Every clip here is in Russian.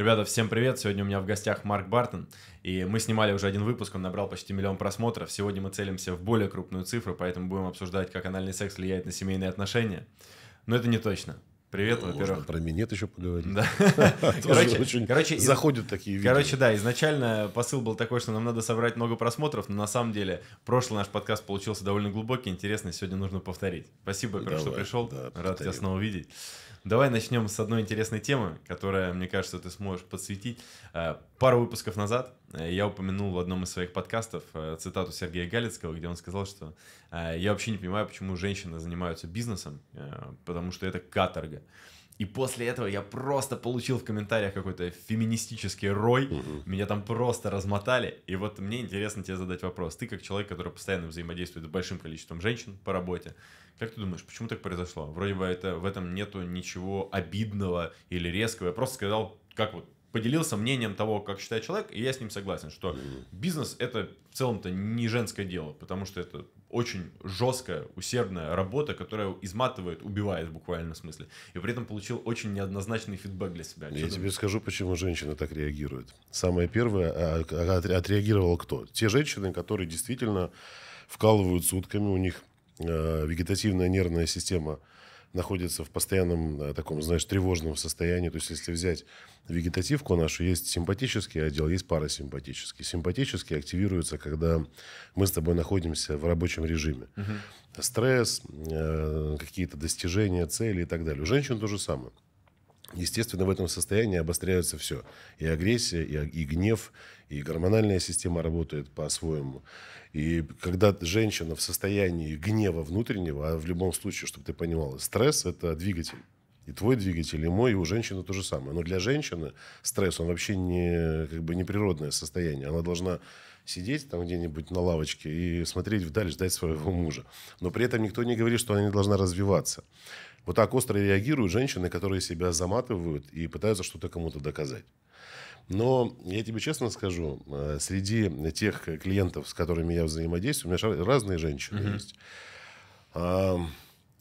Ребята, всем привет! Сегодня у меня в гостях Марк Бартон, и мы снимали уже один выпуск, он набрал почти миллион просмотров. Сегодня мы целимся в более крупную цифру, поэтому будем обсуждать, как анальный секс влияет на семейные отношения. Но это не точно. Привет, Можно во-первых. про минет еще поговорить. Да. короче, очень короче, заходят такие видео. Короче, да, изначально посыл был такой, что нам надо собрать много просмотров, но на самом деле прошлый наш подкаст получился довольно глубокий, интересный, сегодня нужно повторить. Спасибо, Давай, что пришел, да, рад тебя снова видеть. Давай начнем с одной интересной темы, которая, мне кажется, ты сможешь подсветить. Э, пару выпусков назад э, я упомянул в одном из своих подкастов э, цитату Сергея Галицкого, где он сказал, что я вообще не понимаю, почему женщины занимаются бизнесом, потому что это каторга. И после этого я просто получил в комментариях какой-то феминистический рой, угу. меня там просто размотали. И вот мне интересно тебе задать вопрос. Ты как человек, который постоянно взаимодействует с большим количеством женщин по работе, как ты думаешь, почему так произошло? Вроде бы это, в этом нету ничего обидного или резкого. Я просто сказал, как вот поделился мнением того, как считает человек, и я с ним согласен, что бизнес это в целом-то не женское дело, потому что это очень жесткая, усердная работа, которая изматывает, убивает в буквальном смысле. И при этом получил очень неоднозначный фидбэк для себя. Что Я думаешь? тебе скажу, почему женщины так реагируют. Самое первое, а, а, отреагировал кто? Те женщины, которые действительно вкалывают сутками, у них э, вегетативная нервная система находится в постоянном э, таком, знаешь, тревожном состоянии. То есть, если взять вегетативку нашу, есть симпатический отдел, есть парасимпатический. Симпатический активируется, когда мы с тобой находимся в рабочем режиме. Угу. Стресс, э, какие-то достижения, цели и так далее. У женщин то же самое. Естественно, в этом состоянии обостряется все. И агрессия, и, и гнев, и гормональная система работает по-своему. И когда женщина в состоянии гнева внутреннего, а в любом случае, чтобы ты понимал, стресс – это двигатель. И твой двигатель, и мой, и у женщины то же самое. Но для женщины стресс, он вообще не, как бы, не природное состояние. Она должна сидеть там где-нибудь на лавочке и смотреть вдаль, ждать своего мужа. Но при этом никто не говорит, что она не должна развиваться. Вот так остро реагируют женщины, которые себя заматывают и пытаются что-то кому-то доказать. Но я тебе честно скажу, э, среди тех клиентов, с которыми я взаимодействую, у меня разные женщины mm есть.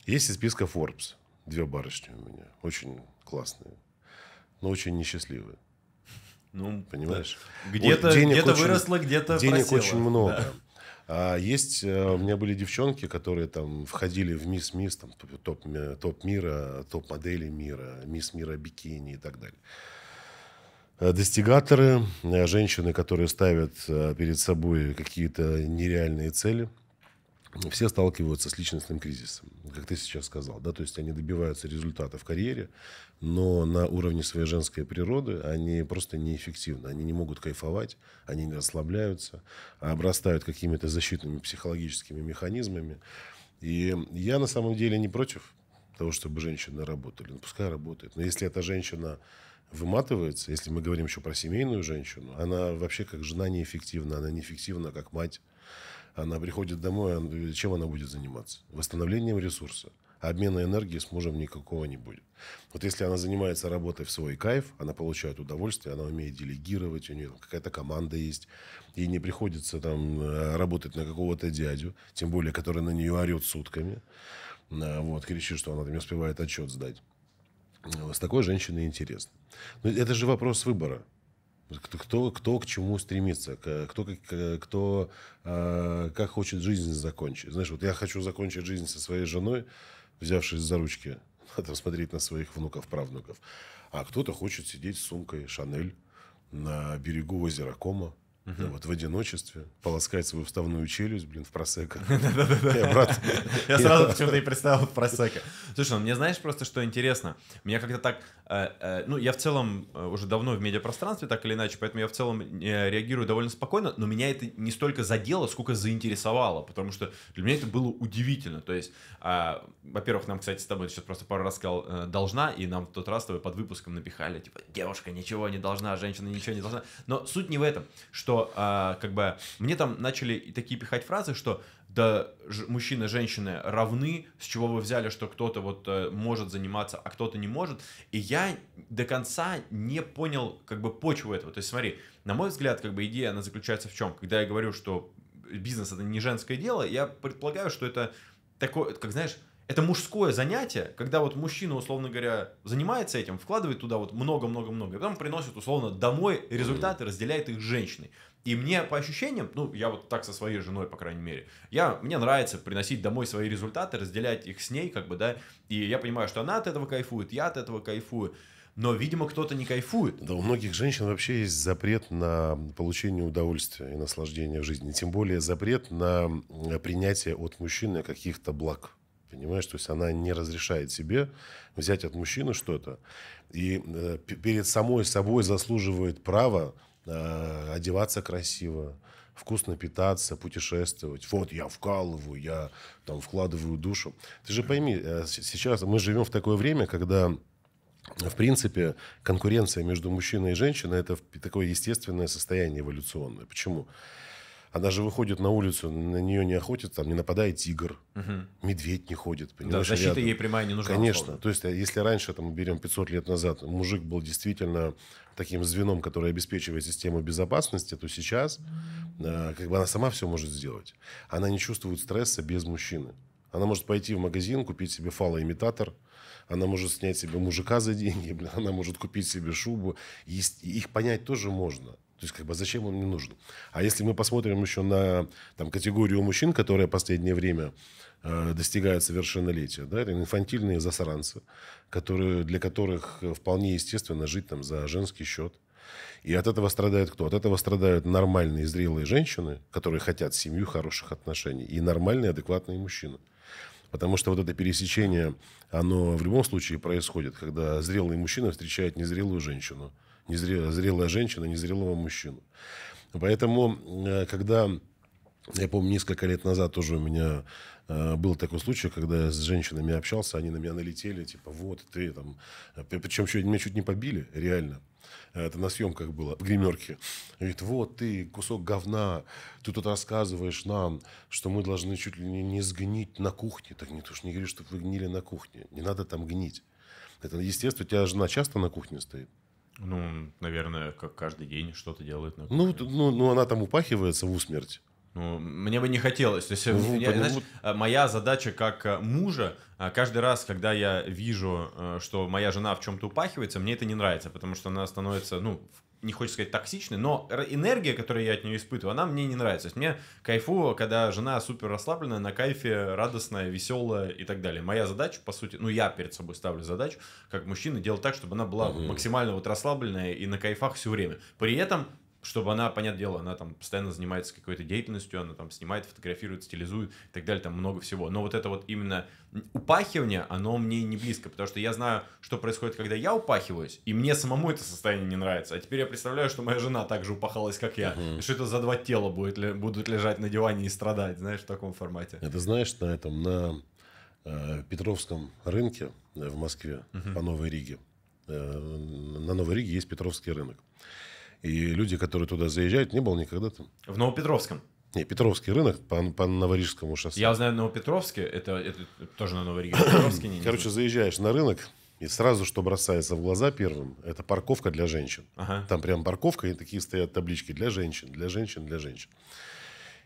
есть из списка Forbes две барышни у меня, очень классные, но очень несчастливые. Ну, понимаешь? Где-то, денег где-то очень, выросло, где-то Денег очень много. Да. А есть, э, у меня были девчонки, которые там входили в Мисс Мисс, там, топ, э, топ мира, топ модели мира, Мисс мира бикини и так далее. Э, достигаторы, э, женщины, которые ставят э, перед собой какие-то нереальные цели, все сталкиваются с личностным кризисом, как ты сейчас сказал, да, то есть они добиваются результата в карьере, но на уровне своей женской природы они просто неэффективны, они не могут кайфовать, они не расслабляются, а обрастают какими-то защитными психологическими механизмами. И я на самом деле не против того, чтобы женщины работали, ну, пускай работают, но если эта женщина выматывается, если мы говорим еще про семейную женщину, она вообще как жена неэффективна, она неэффективна как мать. Она приходит домой, э, чем она будет заниматься? Восстановлением ресурса. Обмена энергии с мужем никакого не будет. Вот если она занимается работой в свой кайф, она получает удовольствие, она умеет делегировать, у нее какая-то команда есть, ей не приходится там э, работать на какого-то дядю, тем более, который на нее орет сутками, э, вот, кричит, что она не успевает отчет сдать. Э, с такой женщиной интересно. Но это же вопрос выбора. Кто, кто к чему стремится, кто, кто э, как хочет жизнь закончить. Знаешь, вот я хочу закончить жизнь со своей женой, взявшись за ручки, там, смотреть на своих внуков, правнуков. А кто-то хочет сидеть с сумкой Шанель на берегу озера Кома, Угу. Ну, вот в одиночестве, полоскать свою вставную челюсть, блин, в просека. Я сразу почему-то и представил в просека. Слушай, ну мне знаешь просто, что интересно? Меня как-то так... Э, э, ну, я в целом э, уже давно в медиапространстве, так или иначе, поэтому я в целом реагирую довольно спокойно, но меня это не столько задело, сколько заинтересовало, потому что для меня это было удивительно. То есть, а, во-первых, нам, кстати, с тобой сейчас просто пару раз сказал «должна», и нам в тот раз с тобой под выпуском напихали, типа, девушка ничего не должна, женщина ничего не должна. Но суть не в этом, что а, как бы мне там начали такие пихать фразы, что да, ж, мужчины и женщины равны, с чего вы взяли, что кто-то вот э, может заниматься, а кто-то не может. И я до конца не понял как бы почву этого. То есть смотри, на мой взгляд, как бы идея, она заключается в чем? Когда я говорю, что бизнес это не женское дело, я предполагаю, что это такое, как знаешь, это мужское занятие, когда вот мужчина, условно говоря, занимается этим, вкладывает туда вот много-много-много, и потом приносит, условно, домой результаты, разделяет их с женщиной. И мне по ощущениям, ну, я вот так со своей женой, по крайней мере, я, мне нравится приносить домой свои результаты, разделять их с ней, как бы, да, и я понимаю, что она от этого кайфует, я от этого кайфую, но, видимо, кто-то не кайфует. Да, у многих женщин вообще есть запрет на получение удовольствия и наслаждения в жизни, тем более запрет на э, принятие от мужчины каких-то благ. Понимаешь, то есть она не разрешает себе взять от мужчины что-то. И э, перед самой собой заслуживает право Э, одеваться красиво, вкусно питаться, путешествовать. Вот я вкалываю, я там вкладываю душу. Ты же пойми, э, сейчас мы живем в такое время, когда в принципе, конкуренция между мужчиной и женщиной – это такое естественное состояние эволюционное. Почему? Она же выходит на улицу, на нее не охотится, там не нападает тигр, угу. медведь не ходит. Да, защита рядом. ей прямая не нужна. Конечно. Условно. То есть, а если раньше, там, берем 500 лет назад, мужик был действительно таким звеном, которое обеспечивает систему безопасности, то сейчас э, как бы она сама все может сделать. Она не чувствует стресса без мужчины. Она может пойти в магазин, купить себе фалоимитатор, она может снять себе мужика за деньги, она может купить себе шубу. И их понять тоже можно. То есть, как бы, зачем он не нужен? А если мы посмотрим еще на там, категорию мужчин, которая в последнее время Э, достигают совершеннолетия. Да? Это инфантильные засранцы, которые, для которых э, вполне естественно жить там за женский счет. И от этого страдает кто? От этого страдают нормальные, зрелые женщины, которые хотят семью, хороших отношений, и нормальные, адекватные мужчины. Потому что вот это пересечение, оно в любом случае происходит, когда зрелый мужчина встречает незрелую женщину. Незрелая, зрелая женщина, незрелого мужчину. Поэтому, э, когда я помню, несколько лет назад тоже у меня Э, был такой случай, когда я с женщинами общался, они на меня налетели, типа, вот ты там... Э, Причем еще меня чуть не побили, реально. Э, это на съемках было, в гримерке. Говорит, вот ты, кусок говна, ты тут рассказываешь нам, что мы должны чуть ли не сгнить на кухне. Так нет, уж не говори, что вы гнили на кухне. Не надо там гнить. Это, естественно, у тебя жена часто на кухне стоит. Ну, наверное, как каждый день что-то делает на ну, кухне. Ну, ну, ну она там упахивается в усмерть. Ну, мне бы не хотелось. То есть, ну, я, потому... знаешь, э, моя задача как э, мужа, э, каждый раз, когда я вижу, что моя жена в чем-то упахивается, мне это не нравится, потому что она становится, ну, не хочется сказать токсичной, но энергия, которую я от нее испытываю, она мне не нравится. То есть мне кайфу, когда жена супер расслабленная, на кайфе, радостная, веселая и так далее. Моя задача, по сути, ну я перед собой ставлю задачу, как мужчина, делать так, чтобы она была угу. максимально вот расслабленная и на кайфах все время. При этом чтобы она, понятное дело, она там постоянно занимается какой-то деятельностью, она там снимает, фотографирует, стилизует и так далее, там много всего. Но вот это вот именно упахивание, оно мне не близко, потому что я знаю, что происходит, когда я упахиваюсь, и мне самому это состояние не нравится. А теперь я представляю, что моя жена также упахалась, как я. Угу. что это за два тела будет, будут лежать на диване и страдать, знаешь, в таком формате. Это а знаешь, на этом, на э, Петровском рынке э, в Москве, угу. по Новой Риге, э, на Новой Риге есть Петровский рынок. И люди, которые туда заезжают, не был никогда там. В Новопетровском? Не, Петровский рынок по, по Новорижскому шоссе. Я знаю Новопетровске, это, это тоже на Новорижске. не, не Короче, знаю. заезжаешь на рынок, и сразу, что бросается в глаза первым, это парковка для женщин. Ага. Там прям парковка, и такие стоят таблички для женщин, для женщин, для женщин.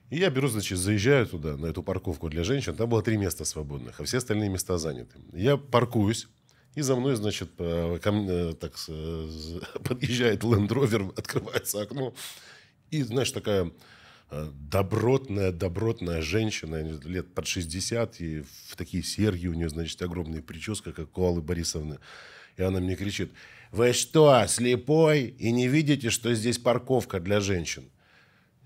И я беру, значит, заезжаю туда, на эту парковку для женщин. Там было три места свободных, а все остальные места заняты. Я паркуюсь, и за мной, значит, ко мне, э, так, э, подъезжает Land Rover, открывается окно. И, знаешь, такая э, добротная, добротная женщина, лет под 60, и в такие серьги у нее, значит, огромная прическа, как у Аллы Борисовны. И она мне кричит, вы что, слепой и не видите, что здесь парковка для женщин?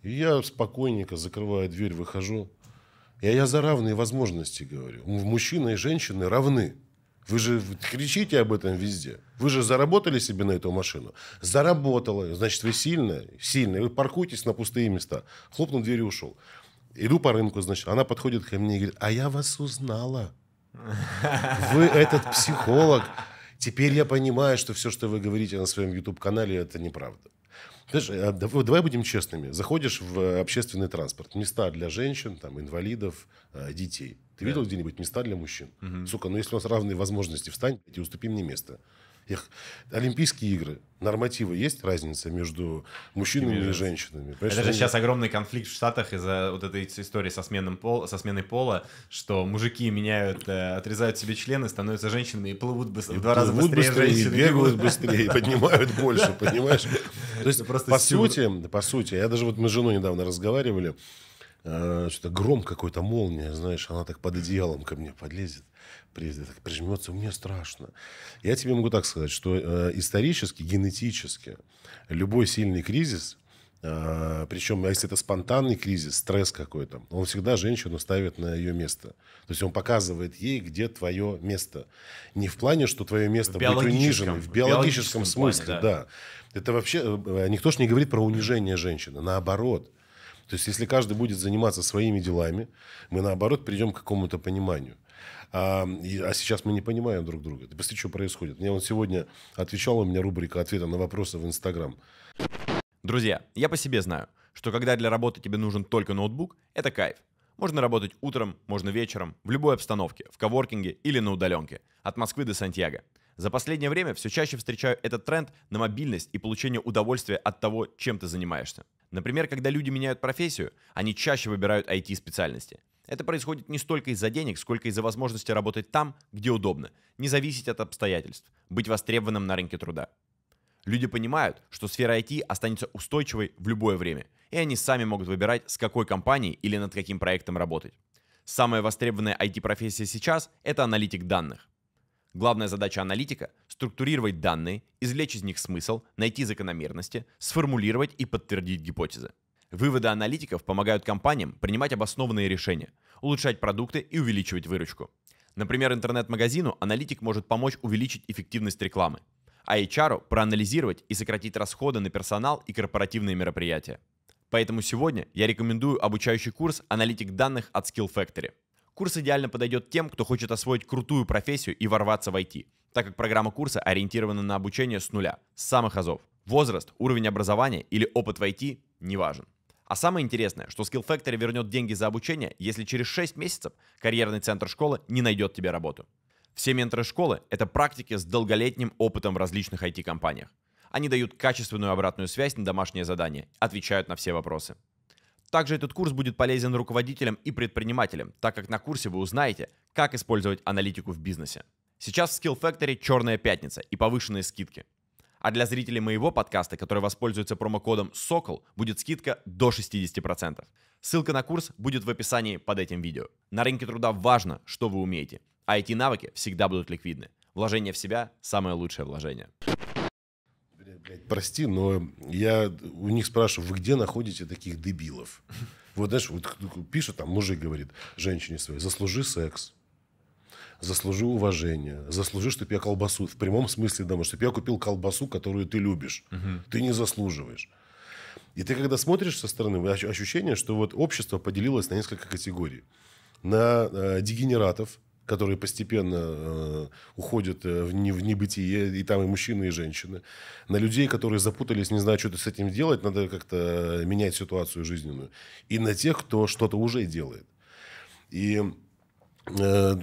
И я спокойненько закрываю дверь, выхожу. И я за равные возможности говорю. Мужчина и женщины равны. Вы же кричите об этом везде. Вы же заработали себе на эту машину. Заработала. Значит, вы сильная. Сильная. Вы паркуетесь на пустые места. Хлопнул дверь и ушел. Иду по рынку, значит, она подходит ко мне и говорит, а я вас узнала. Вы этот психолог. Теперь я понимаю, что все, что вы говорите на своем YouTube-канале, это неправда. Знаешь, э, давай будем честными. Заходишь в э, общественный транспорт, места для женщин, там, инвалидов, э, детей – ты да. видел где-нибудь места для мужчин? Угу. Сука, ну если у нас равные возможности, встань и уступи мне место. Их... Олимпийские игры, нормативы есть разница между мужчинами и, и женщинами? Понимаешь, это же они... сейчас огромный конфликт в Штатах из-за вот этой истории со, сменным пол... со сменой пола, что мужики меняют, э, отрезают себе члены, становятся женщинами и плывут быстр... и в два плывут раза быстрее, быстрее И бегают быстрее, и поднимают больше, понимаешь? То есть, по сути, по сути, я даже вот мы с женой недавно разговаривали, Э, что-то гром какой-то, молния, знаешь, она так под одеялом ко мне подлезет, приедет, так прижмется, мне страшно. Я тебе могу так сказать, что э, исторически, генетически любой сильный кризис, э, причем, а если это спонтанный кризис, стресс какой-то, он всегда женщину ставит на ее место. То есть он показывает ей, где твое место. Не в плане, что твое место будет унижено, в биологическом, в биологическом смысле, плане, да. да. Это вообще, никто же не говорит про унижение женщины, наоборот. То есть, если каждый будет заниматься своими делами, мы, наоборот, придем к какому-то пониманию. А, и, а сейчас мы не понимаем друг друга. Ты посмотри, что происходит. Мне он сегодня отвечал, у меня рубрика ответа на вопросы в Инстаграм. Друзья, я по себе знаю, что когда для работы тебе нужен только ноутбук, это кайф. Можно работать утром, можно вечером, в любой обстановке, в коворкинге или на удаленке, от Москвы до Сантьяго – за последнее время все чаще встречаю этот тренд на мобильность и получение удовольствия от того, чем ты занимаешься. Например, когда люди меняют профессию, они чаще выбирают IT-специальности. Это происходит не столько из-за денег, сколько из-за возможности работать там, где удобно, не зависеть от обстоятельств, быть востребованным на рынке труда. Люди понимают, что сфера IT останется устойчивой в любое время, и они сами могут выбирать, с какой компанией или над каким проектом работать. Самая востребованная IT-профессия сейчас – это аналитик данных. Главная задача аналитика – структурировать данные, извлечь из них смысл, найти закономерности, сформулировать и подтвердить гипотезы. Выводы аналитиков помогают компаниям принимать обоснованные решения, улучшать продукты и увеличивать выручку. Например, интернет-магазину аналитик может помочь увеличить эффективность рекламы, а HR проанализировать и сократить расходы на персонал и корпоративные мероприятия. Поэтому сегодня я рекомендую обучающий курс «Аналитик данных от Skill Factory». Курс идеально подойдет тем, кто хочет освоить крутую профессию и ворваться в IT, так как программа курса ориентирована на обучение с нуля, с самых азов. Возраст, уровень образования или опыт в IT не важен. А самое интересное, что Skill Factory вернет деньги за обучение, если через 6 месяцев карьерный центр школы не найдет тебе работу. Все менторы школы – это практики с долголетним опытом в различных IT-компаниях. Они дают качественную обратную связь на домашние задания, отвечают на все вопросы. Также этот курс будет полезен руководителям и предпринимателям, так как на курсе вы узнаете, как использовать аналитику в бизнесе. Сейчас в Skill Factory черная пятница и повышенные скидки. А для зрителей моего подкаста, которые воспользуются промокодом «Сокол», будет скидка до 60%. Ссылка на курс будет в описании под этим видео. На рынке труда важно, что вы умеете, а навыки всегда будут ликвидны. Вложение в себя – самое лучшее вложение прости, но я у них спрашиваю, вы где находите таких дебилов? Вот знаешь, вот пишет там мужик, говорит женщине своей, заслужи секс, заслужи уважение, заслужи, чтобы я колбасу, в прямом смысле дома, чтобы я купил колбасу, которую ты любишь. Угу. Ты не заслуживаешь. И ты когда смотришь со стороны, ощущение, что вот общество поделилось на несколько категорий. На э, дегенератов, которые постепенно э, уходят э, в, не, в небытие, и там и мужчины, и женщины. На людей, которые запутались, не знают что с этим делать, надо как-то менять ситуацию жизненную. И на тех, кто что-то уже делает. И э,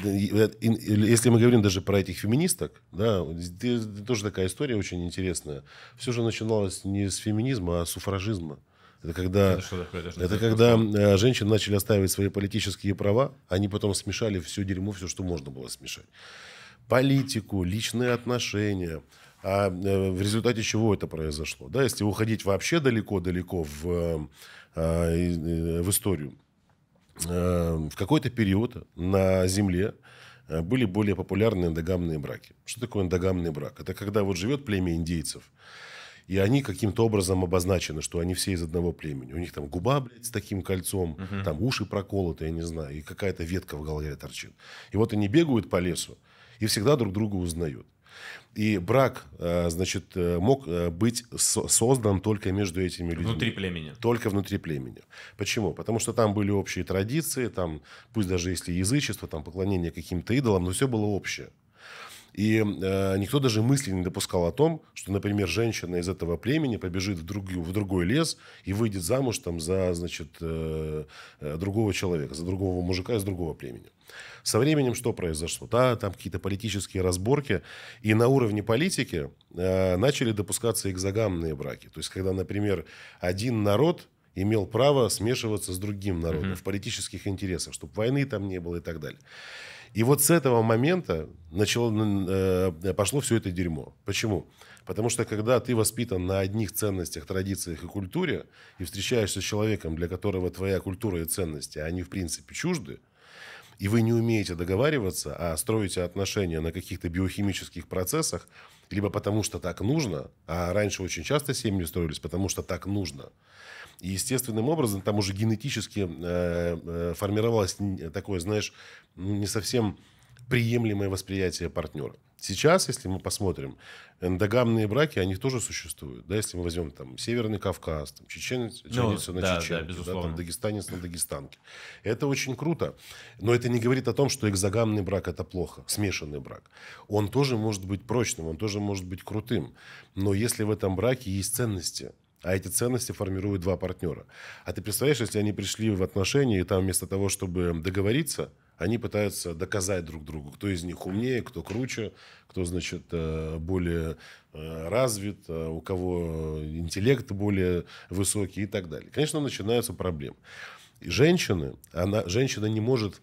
если мы говорим даже про этих феминисток, да, тоже такая история очень интересная. Все же начиналось не с феминизма, а с суфражизма. Это когда, это такое, это, это когда э, женщины начали оставить свои политические права, они потом смешали все дерьмо, все, что можно было смешать. Политику, личные отношения. А э, в результате чего это произошло? Да, если уходить вообще далеко-далеко в, э, в историю, в какой-то период на Земле были более популярны эндогамные браки. Что такое эндогамный брак? Это когда вот живет племя индейцев – и они каким-то образом обозначены, что они все из одного племени. У них там губа, блядь, с таким кольцом, угу. там уши проколоты, я не знаю, и какая-то ветка в голове торчит. И вот они бегают по лесу и всегда друг друга узнают. И брак, э, значит, э, мог э, быть создан только между этими людьми. Внутри племени. Только внутри племени. Почему? Потому что там были общие традиции, там, пусть даже если язычество, там поклонение каким-то идолам, но все было общее. И э, никто даже мысли не допускал о том, что, например, женщина из этого племени побежит в, друг, в другой лес и выйдет замуж там за, значит, э, э, другого человека, за другого мужика из другого племени. Со временем что произошло? Да, там какие-то политические разборки, и на уровне политики э, начали допускаться экзогамные браки. То есть, когда, например, один народ имел право смешиваться с другим народом mm-hmm. в политических интересах, чтобы войны там не было и так далее. И вот с этого момента начало, э, пошло все это дерьмо. Почему? Потому что когда ты воспитан на одних ценностях, традициях и культуре, и встречаешься с человеком, для которого твоя культура и ценности, они в принципе чужды, и вы не умеете договариваться, а строите отношения на каких-то биохимических процессах, либо потому что так нужно, а раньше очень часто семьи строились, потому что так нужно – и естественным образом там уже генетически э, э формировалось э, такое, знаешь, ну, не совсем приемлемое восприятие партнера. Сейчас, если мы посмотрим, эндогамные браки, они тоже существуют. Да, если мы возьмем там Северный Кавказ, там, ну, чеченец, чеченец ну, на да, чеченке, да, безусловно. да, там, дагестанец на дагестанке. Это очень круто. Но это не говорит о том, что экзогамный брак – это плохо, смешанный брак. Он тоже может быть прочным, он тоже может быть крутым. Но если в этом браке есть ценности – а эти ценности формируют два партнера. А ты представляешь, если они пришли в отношения, и там вместо того, чтобы договориться, они пытаются доказать друг другу, кто из них умнее, кто круче, кто, значит, э, более э, развит, э, у кого интеллект более высокий и так далее. Конечно, начинаются проблемы. И женщины, она, женщина не может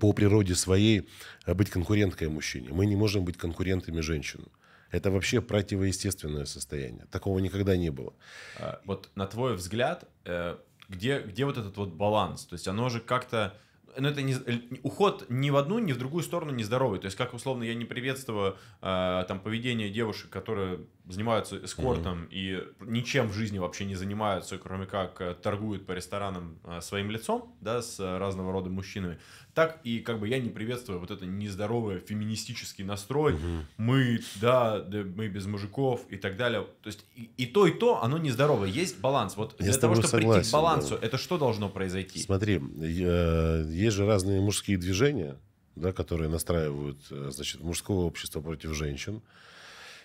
по природе своей быть конкуренткой мужчине. Мы не можем быть конкурентами женщин. Это вообще противоестественное состояние. Такого никогда не было. А, вот на твой взгляд, э, где, где вот этот вот баланс? То есть оно же как-то... Ну, это не, уход ни в одну, ни в другую сторону нездоровый. То есть, как условно, я не приветствую э, там поведение девушек, которые занимаются эскортом mm-hmm. и ничем в жизни вообще не занимаются, кроме как э, торгуют по ресторанам э, своим лицом, да, с разного рода мужчинами, так и как бы я не приветствую вот это нездоровый феминистический настрой, mm-hmm. мы, да, да, мы без мужиков и так далее. То есть и, и то, и то, оно нездоровое. Есть баланс. Вот я для того, чтобы согласен, прийти к балансу, да. это что должно произойти? Смотри, э, есть же разные мужские движения, да, которые настраивают, значит, мужское общество против женщин.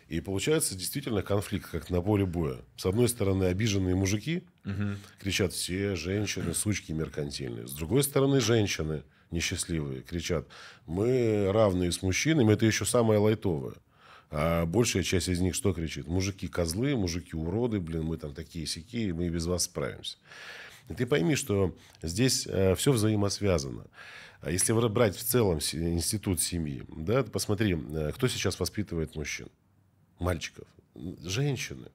И получается действительно конфликт, как на поле боя. С одной стороны, обиженные мужики угу. кричат «все женщины, сучки меркантильные». С другой стороны, женщины несчастливые кричат «мы равные с мужчинами, это еще самое лайтовое». А большая часть из них что кричит? Мужики козлы, мужики уроды, блин, мы там такие сики, мы без вас справимся. И ты пойми, что здесь э, все взаимосвязано. А если брать в целом институт семьи, да, посмотри, э, кто сейчас воспитывает мужчин мальчиков, женщины.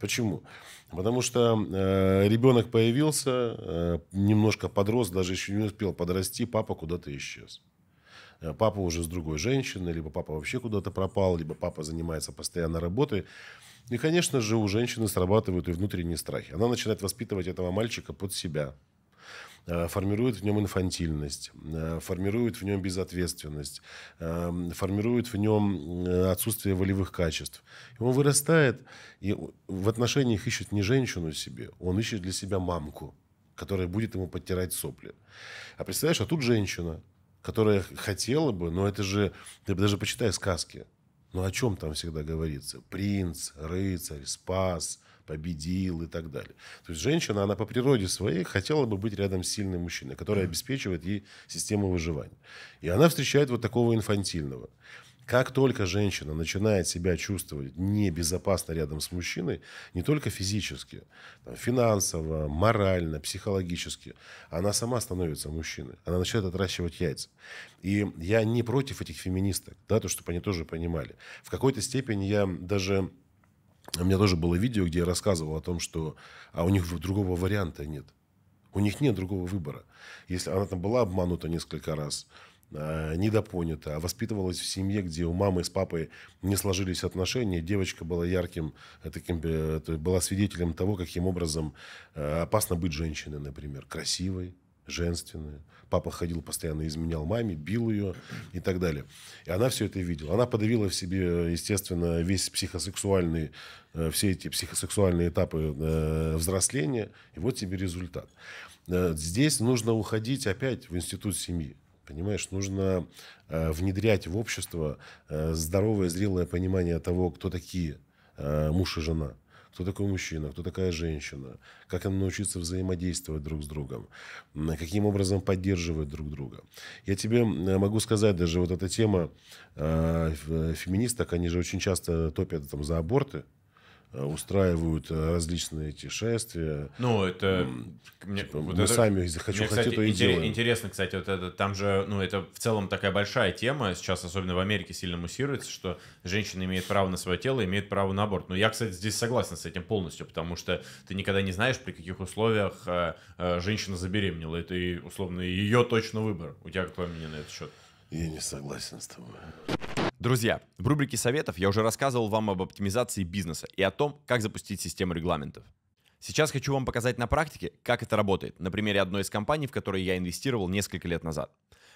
Почему? Потому что э, ребенок появился, э, немножко подрос, даже еще не успел подрасти, папа куда-то исчез. Э, папа уже с другой женщиной, либо папа вообще куда-то пропал, либо папа занимается постоянно работой. И, конечно же, у женщины срабатывают и внутренние страхи. Она начинает воспитывать этого мальчика под себя, Э, формирует в нем инфантильность, э, формирует в нем безответственность, э, формирует в нем отсутствие волевых качеств. И он вырастает, и в отношениях ищет не женщину себе, он ищет для себя мамку, которая будет ему подтирать сопли. А представляешь, а тут женщина, которая хотела бы, но это же, ты даже почитай сказки, ну о чем там всегда говорится? Принц, рыцарь, спас, победил и так далее. То есть женщина, она по природе своей хотела бы быть рядом с сильным мужчиной, который обеспечивает ей систему выживания. И она встречает вот такого инфантильного. Как только женщина начинает себя чувствовать небезопасно рядом с мужчиной, не только физически, там, финансово, морально, психологически, она сама становится мужчиной. Она начинает отращивать яйца. И я не против этих феминисток, да, то, чтобы они тоже понимали. В какой-то степени я даже у меня тоже было видео, где я рассказывал о том, что а у них другого варианта нет. У них нет другого выбора. Если она там была обманута несколько раз, а, недопонята, а воспитывалась в семье, где у мамы с папой не сложились отношения. Девочка была ярким, э, таким, э, была свидетелем того, каким образом э, опасно быть женщиной, например, красивой, женственной, Папа ходил постоянно, изменял маме, бил ее и так далее. И она все это видела. Она подавила в себе, естественно, весь психосексуальный, э, все эти психосексуальные этапы э, взросления. И вот тебе результат. Э, здесь нужно уходить опять в институт семьи. Понимаешь, нужно внедрять в общество здоровое, зрелое понимание того, кто такие муж и жена – кто такой мужчина, кто такая женщина, как им научиться взаимодействовать друг с другом, каким образом поддерживать друг друга. Я тебе могу сказать, даже вот эта тема э, феминисток, они же очень часто топят там, за аборты, Э, устраивают э, различные эти шествия. Ну, это... Мне, типа, вот мы это, сами хочу, мне, кстати, хотеть, интерес, делаем. Интересно, кстати, вот это, там же, ну, это в целом такая большая тема, сейчас особенно в Америке сильно муссируется, что женщина имеет право на свое тело, имеет право на аборт. Но я, кстати, здесь согласен с этим полностью, потому что ты никогда не знаешь, при каких условиях э, э, женщина забеременела. Это, и, условно, ее точно выбор. У тебя какое мнение на этот счет? Я не согласен с тобой. Друзья, в рубрике советов я уже рассказывал вам об оптимизации бизнеса и о том, как запустить систему регламентов. Сейчас хочу вам показать на практике, как это работает, на примере одной из компаний, в которой я инвестировал несколько лет назад.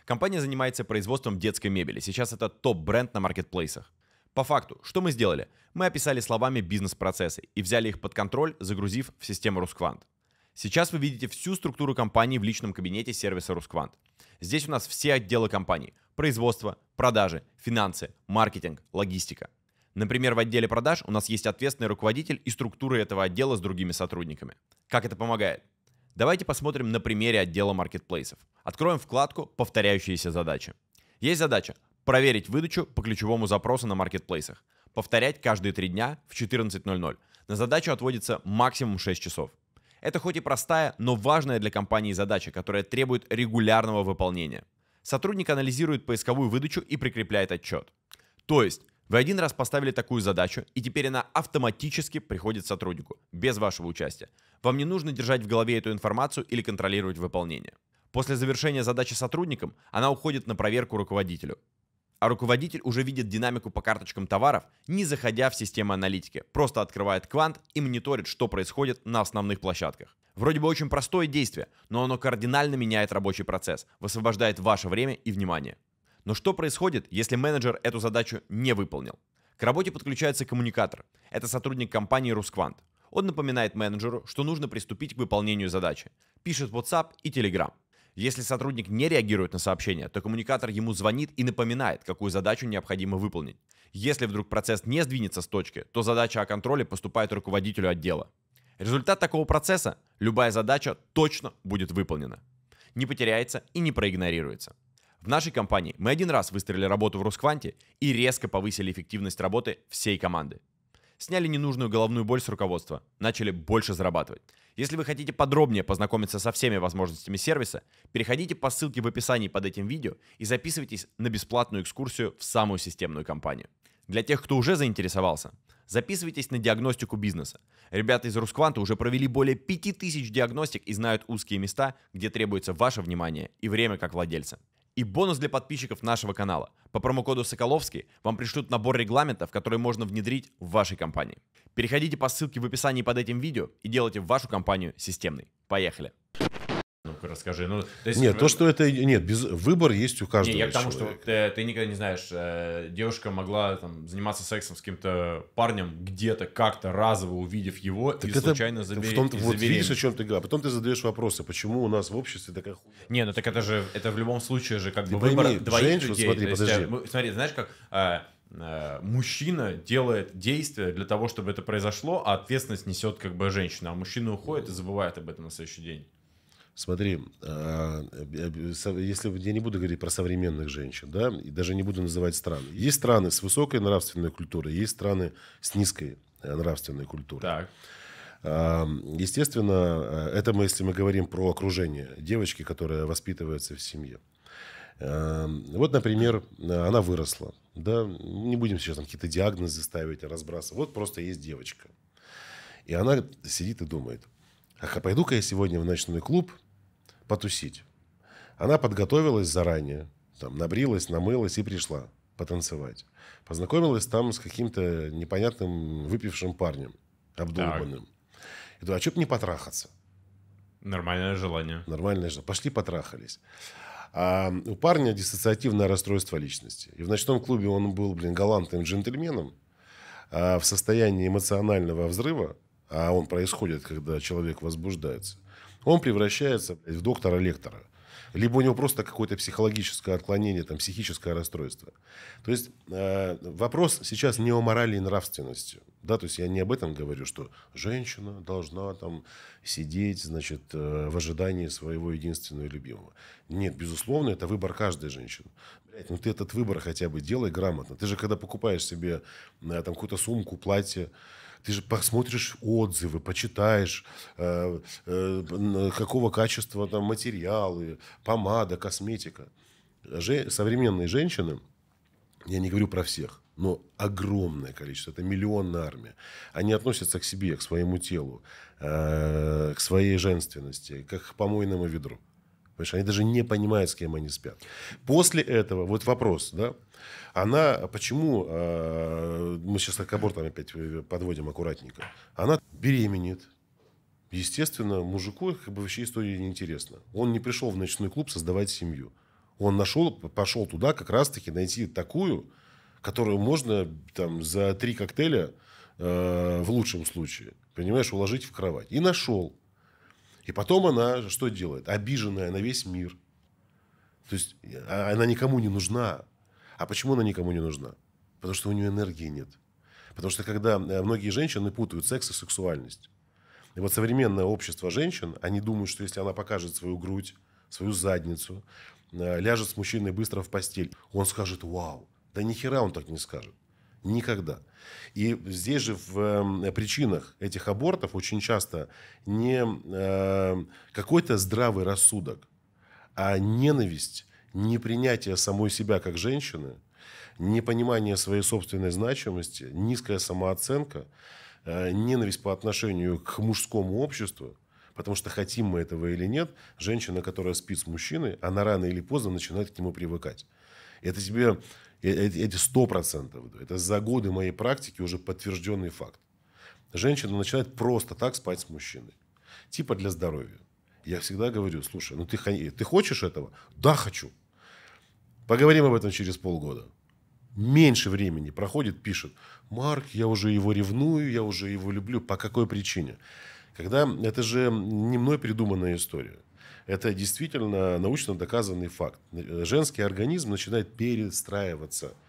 Компания занимается производством детской мебели, сейчас это топ-бренд на маркетплейсах. По факту, что мы сделали? Мы описали словами бизнес-процессы и взяли их под контроль, загрузив в систему Русквант. Сейчас вы видите всю структуру компании в личном кабинете сервиса Русквант. Здесь у нас все отделы компании – производство, продажи, финансы, маркетинг, логистика. Например, в отделе продаж у нас есть ответственный руководитель и структура этого отдела с другими сотрудниками. Как это помогает? Давайте посмотрим на примере отдела маркетплейсов. Откроем вкладку «Повторяющиеся задачи». Есть задача – проверить выдачу по ключевому запросу на маркетплейсах. Повторять каждые три дня в 14.00. На задачу отводится максимум 6 часов. Это хоть и простая, но важная для компании задача, которая требует регулярного выполнения – Сотрудник анализирует поисковую выдачу и прикрепляет отчет. То есть вы один раз поставили такую задачу, и теперь она автоматически приходит сотруднику, без вашего участия. Вам не нужно держать в голове эту информацию или контролировать выполнение. После завершения задачи сотрудникам она уходит на проверку руководителю а руководитель уже видит динамику по карточкам товаров, не заходя в систему аналитики, просто открывает квант и мониторит, что происходит на основных площадках. Вроде бы очень простое действие, но оно кардинально меняет рабочий процесс, высвобождает ваше время и внимание. Но что происходит, если менеджер эту задачу не выполнил? К работе подключается коммуникатор. Это сотрудник компании «Русквант». Он напоминает менеджеру, что нужно приступить к выполнению задачи. Пишет WhatsApp и Telegram. Если сотрудник не реагирует на сообщение, то коммуникатор ему звонит и напоминает, какую задачу необходимо выполнить. Если вдруг процесс не сдвинется с точки, то задача о контроле поступает руководителю отдела. Результат такого процесса – любая задача точно будет выполнена. Не потеряется и не проигнорируется. В нашей компании мы один раз выстроили работу в Рускванте и резко повысили эффективность работы всей команды. Сняли ненужную головную боль с руководства, начали больше зарабатывать. Если вы хотите подробнее познакомиться со всеми возможностями сервиса, переходите по ссылке в описании под этим видео и записывайтесь на бесплатную экскурсию в самую системную компанию. Для тех, кто уже заинтересовался, записывайтесь на диагностику бизнеса. Ребята из Рускванта уже провели более 5000 диагностик и знают узкие места, где требуется ваше внимание и время как владельца. И бонус для подписчиков нашего канала. По промокоду Соколовский вам пришлют набор регламентов, которые можно внедрить в вашей компании. Переходите по ссылке в описании под этим видео и делайте вашу компанию системной. Поехали! ну расскажи. Ну, то есть, нет, то, что это... Нет, без... выбор есть у каждого Нет, я к тому, человека. что ты, ты никогда не знаешь, э, девушка могла там, заниматься сексом с каким-то парнем где-то, как-то, разово увидев его, так и это, случайно забере... в том, и Вот видишь, о чем ты говоришь. А потом ты задаешь вопросы, почему у нас в обществе такая хуйня. Не, ну так это же... Это в любом случае же как ты бы пойми, выбор двоих женщину, людей. Смотри, есть, подожди. Есть, э, смотри, знаешь, как... Э, э, мужчина делает действия для того, чтобы это произошло, а ответственность несет как бы женщина, а мужчина уходит и забывает об этом на следующий день. Смотри, а, если я не буду говорить про современных женщин, да, и даже не буду называть страны. Есть страны с высокой нравственной культурой, есть страны с низкой э, нравственной культурой. Так. А, естественно, э, это мы, если мы говорим про окружение девочки, которая воспитывается в семье. А, вот, например, она выросла. Да? Не будем сейчас там какие-то диагнозы ставить, разбрасывать. Вот просто есть девочка. И она сидит и думает, а пойду-ка я сегодня в ночной клуб – потусить. Она подготовилась заранее, там, набрилась, намылась и пришла потанцевать. Познакомилась там с каким-то непонятным выпившим парнем, обдолбанным. И думаю, а что бы не потрахаться? Нормальное желание. Нормальное желание. Пошли потрахались. А у парня диссоциативное расстройство личности. И в ночном клубе он был, блин, галантным джентльменом. А в состоянии эмоционального взрыва, а он происходит, когда человек возбуждается, он превращается блядь, в доктора-лектора. Либо у него просто какое-то психологическое отклонение, там, психическое расстройство. То есть э, вопрос сейчас не о морали и нравственности. Да, то есть я не об этом говорю, что женщина должна там сидеть, значит, э, в ожидании своего единственного любимого. Нет, безусловно, это выбор каждой женщины. Блять, ну ты этот выбор хотя бы делай грамотно. Ты же когда покупаешь себе э, там какую-то сумку, платье, ты же посмотришь отзывы, почитаешь, э, э, какого качества там материалы, помада, косметика. Же, современные женщины, я не говорю про всех, но огромное количество, это миллионная армия. Они относятся к себе, к своему телу, э, к своей женственности, как к помойному ведру. Понимаешь, они даже не понимают, с кем они спят. После этого, вот вопрос, да, она, почему, э, мы сейчас к абортам опять э, подводим аккуратненько, она беременеет, Естественно, мужику как бы вообще история неинтересна. Он не пришел в ночной клуб создавать семью. Он нашел, пошел туда как раз-таки найти такую, которую можно там за три коктейля э, в лучшем случае, понимаешь, уложить в кровать. И нашел. И потом она что делает? Обиженная на весь мир. То есть а, она никому не нужна. А почему она никому не нужна? Потому что у нее энергии нет. Потому что когда э, многие женщины путают секс и сексуальность. И вот современное общество женщин, они думают, что если она покажет свою грудь, свою задницу, э, ляжет с мужчиной быстро в постель, он скажет «Вау!» Да ни хера он так не скажет. Никогда. И здесь же в э, причинах этих абортов очень часто не э, какой-то здравый рассудок, а ненависть, непринятие самой себя как женщины, непонимание своей собственной значимости, низкая самооценка, э, ненависть по отношению к мужскому обществу, потому что хотим мы этого или нет, женщина, которая спит с мужчиной, она рано или поздно начинает к нему привыкать. Это тебе Э, э, эти сто процентов. Это за годы моей практики уже подтвержденный факт. Женщина начинает просто так спать с мужчиной. Типа для здоровья. Я всегда говорю, слушай, ну ты, ты хочешь этого? Да, хочу. Поговорим об этом через полгода. Меньше времени проходит, пишет. Марк, я уже его ревную, я уже его люблю. По какой причине? Когда это же не мной придуманная история. Это действительно научно доказанный факт. Женский организм начинает перестраиваться –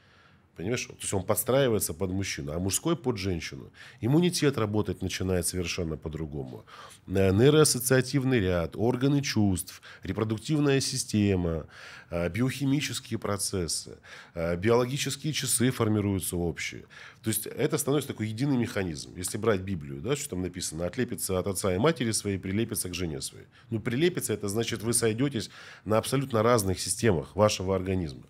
Понимаешь? То есть он подстраивается под мужчину, а мужской под женщину. Иммунитет работать начинает совершенно по-другому. Э, нейроассоциативный ряд, органы чувств, репродуктивная система, э, биохимические процессы, э, биологические часы формируются общие. То есть это становится такой единый механизм. Если брать Библию, да, что там написано, отлепится от отца и матери своей, прилепится к жене своей. Ну, прилепится, это значит, вы сойдетесь на абсолютно разных системах вашего организма.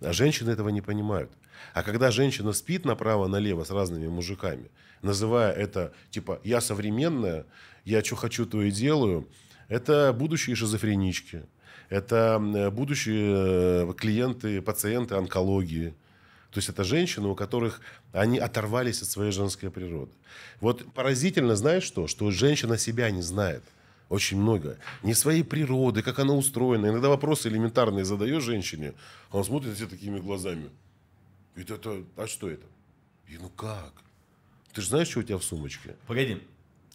А женщины этого не понимают. А когда женщина спит направо-налево с разными мужиками, называя это типа «я современная», «я что хочу, то и делаю», это будущие шизофренички, это будущие э, клиенты, пациенты онкологии. То есть это женщины, у которых они оторвались от своей женской природы. Вот поразительно, знаешь что? Что женщина себя не знает очень много. Не своей природы, как она устроена. Иногда вопросы элементарные задаешь женщине, а он смотрит на тебя такими глазами. Говорит, это, а что это? И ну как? Ты же знаешь, что у тебя в сумочке? Погоди,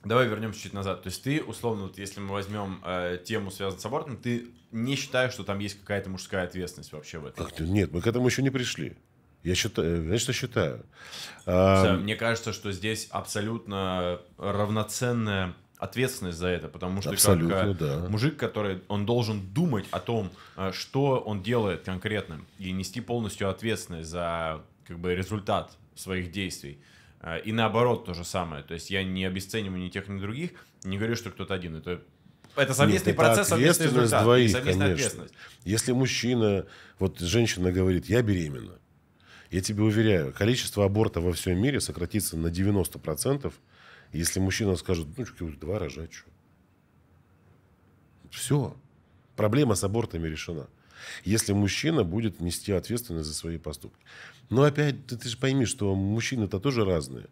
давай вернемся чуть назад. То есть ты, условно, вот если мы возьмем э, тему, связанную с абортом, ты не считаешь, что там есть какая-то мужская ответственность вообще в этом? Как нет, мы к этому еще не пришли. Я считаю, знаешь, э, что считаю? а... Мне кажется, что здесь абсолютно равноценная ответственность за это, потому что Абсолютно, как э, да. мужик, который, он должен думать о том, э, что он делает конкретно, и нести полностью ответственность за как бы результат своих действий. Э, и наоборот то же самое. То есть я не обесцениваю ни тех, ни других, не говорю, что кто-то один. Это это совместный Нет, это процесс, совместный результат. Двоих, совместная конечно. ответственность. Если мужчина, вот женщина говорит, я беременна, я тебе уверяю, количество абортов во всем мире сократится на 90% процентов. Если мужчина скажет, ну, что, два рожать, что? Все. Проблема с абортами решена. Если мужчина будет нести ответственность за свои поступки. Но опять, ты, ты же пойми, что мужчины-то тоже разные.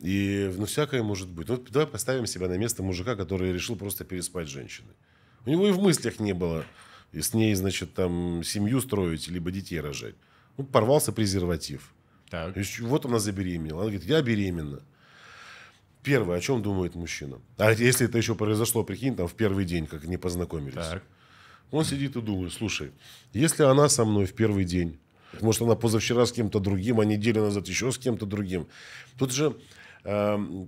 И ну, всякое может быть. Вот давай поставим себя на место мужика, который решил просто переспать с женщиной. У него и в мыслях не было с ней, значит, там, семью строить, либо детей рожать. Ну, порвался презерватив. Так. вот она забеременела. Она говорит, я беременна. Первое, о чем думает мужчина? А если это еще произошло, прикинь, там в первый день, как не познакомились. Так. Он сидит и думает, слушай, если она со мной в первый день, может, она позавчера с кем-то другим, а неделю назад еще с кем-то другим. Тут же э,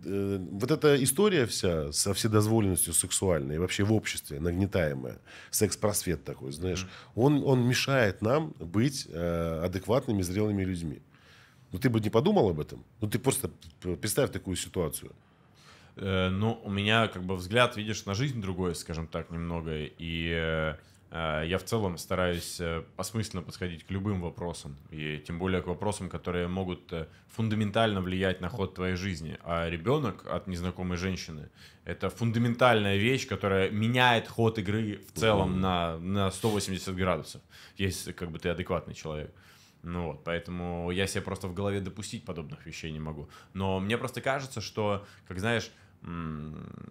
э, вот эта история вся со вседозволенностью сексуальной, вообще в обществе нагнетаемая, секс-просвет такой, знаешь, mm-hmm. он, он мешает нам быть э, адекватными, зрелыми людьми. Но ну, ты бы не подумал об этом. Ну ты просто представь такую ситуацию. Э, ну, у меня как бы взгляд, видишь, на жизнь другой, скажем так, немного. И э, я в целом стараюсь э, осмысленно подходить к любым вопросам. И тем более к вопросам, которые могут э, фундаментально влиять на ход твоей жизни. А ребенок от незнакомой женщины — это фундаментальная вещь, которая меняет ход игры в целом на, на 180 градусов, если как бы ты адекватный человек. Ну вот, поэтому я себе просто в голове допустить подобных вещей не могу. Но мне просто кажется, что, как знаешь,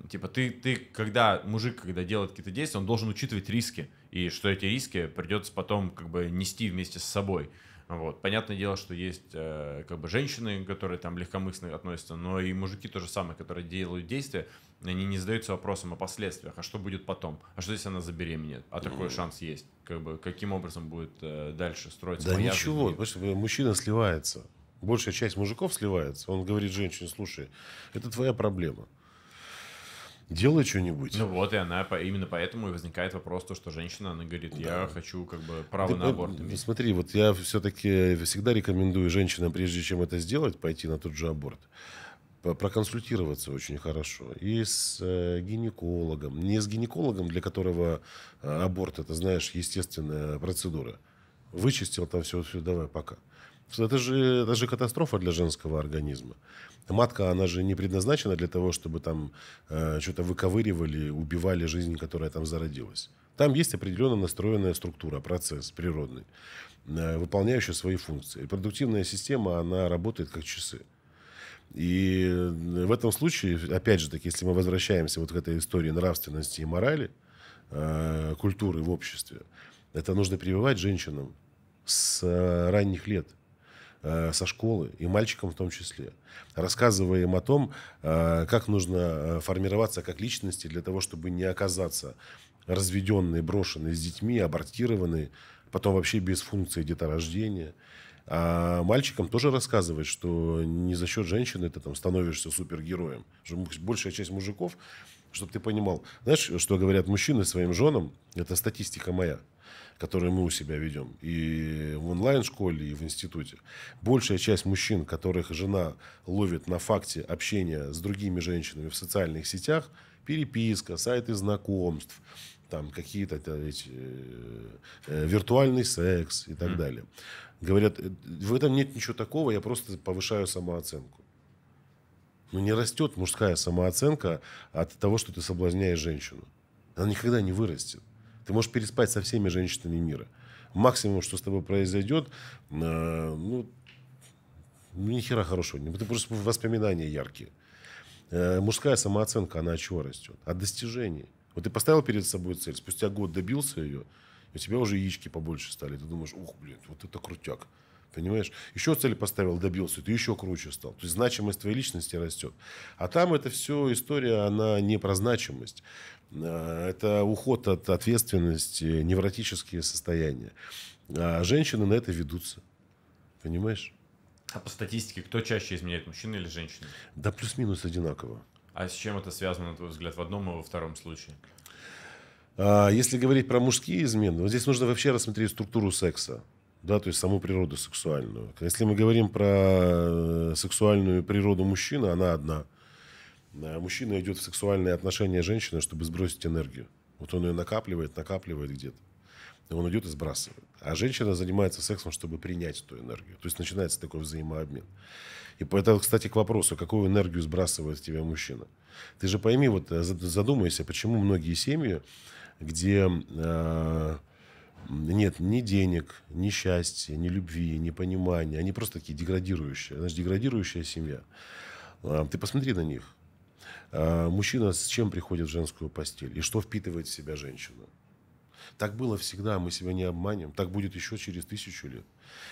типа ты, ты, когда мужик, когда делает какие-то действия, он должен учитывать риски, и что эти риски придется потом как бы нести вместе с собой. Вот. Понятное дело, что есть э, как бы женщины, которые там легкомысленно относятся, но и мужики то же самое, которые делают действия, они не задаются вопросом о последствиях, а что будет потом, а что если она забеременеет, а такой mm. шанс есть, как бы каким образом будет э, дальше строиться. Да ничего, потому мужчина сливается, большая часть мужиков сливается, он говорит женщине, слушай, это твоя проблема делай что-нибудь. Ну вот, и она, именно поэтому и возникает вопрос, то, что женщина, она говорит, я да. хочу как бы право да, на э, аборт. Иметь. Э, смотри, вот я все-таки всегда рекомендую женщинам, прежде чем это сделать, пойти на тот же аборт проконсультироваться очень хорошо. И с э, гинекологом. Не с гинекологом, для которого аборт это, знаешь, естественная процедура. Вычистил там все, все, давай, пока. Ну это же, это же катастрофа для женского организма. Матка, она же не предназначена для того, чтобы там э, что-то выковыривали, убивали жизнь, которая там зародилась. Там есть определенно настроенная структура, процесс природный, э, выполняющий свои функции. продуктивная система, она работает как часы. И э, в этом случае, опять же таки, если мы возвращаемся вот к этой истории нравственности и морали, э, культуры в обществе, это нужно прививать женщинам с э, ранних лет – Э, со школы, и мальчикам в том числе. Рассказывая им о том, э, как нужно э, формироваться как личности для того, чтобы не оказаться разведенные, брошенные с детьми, абортированные, потом вообще без функции деторождения. А мальчикам тоже рассказывать, что не за счет женщины ты там становишься супергероем. Большая часть мужиков, чтобы ты понимал, знаешь, что говорят мужчины своим женам, это статистика моя – которые мы у себя ведем, и в онлайн-школе, и в институте. Большая часть мужчин, которых жена ловит на факте общения с другими женщинами в социальных сетях, переписка, сайты знакомств, там какие-то эти, э, э, виртуальный секс и так mm. далее. Говорят, э, в этом нет ничего такого, я просто повышаю самооценку. Но ну, не растет мужская самооценка от того, что ты соблазняешь женщину. Она никогда не вырастет. Ты можешь переспать со всеми женщинами мира. Максимум, что с тобой произойдет, э, ну, ну ни хера хорошего. Это просто воспоминания яркие. Э, мужская самооценка, она от чего растет? От достижений. Вот ты поставил перед собой цель, спустя год добился ее, у тебя уже яички побольше стали. Ты думаешь, ух, блин, вот это крутяк. Понимаешь? Еще цели поставил, добился, ты еще круче стал. То есть значимость твоей личности растет. А там это все история, она не про значимость. А, это уход от ответственности, невротические состояния. А женщины на это ведутся. Понимаешь? А по статистике, кто чаще изменяет, мужчина или женщина? Да плюс-минус одинаково. А с чем это связано, на твой взгляд, в одном и во втором случае? А, если говорить про мужские измены, вот здесь нужно вообще рассмотреть структуру секса да, то есть саму природу сексуальную. Если мы говорим про э, сексуальную природу мужчины, она одна. Э, мужчина идет в сексуальные отношения с женщиной, чтобы сбросить энергию. Вот он ее накапливает, накапливает где-то. И он идет и сбрасывает. А женщина занимается сексом, чтобы принять эту энергию. То есть начинается такой взаимообмен. И это, кстати, к вопросу, какую энергию сбрасывает тебе мужчина. Ты же пойми, вот э, задумайся, почему многие семьи, где э, нет ни денег, ни счастья, ни любви, ни понимания. Они просто такие деградирующие. Она деградирующая семья. А, ты посмотри на них. А, мужчина с чем приходит в женскую постель? И что впитывает в себя женщина? Так было всегда, мы себя не обманем. Так будет еще через тысячу лет.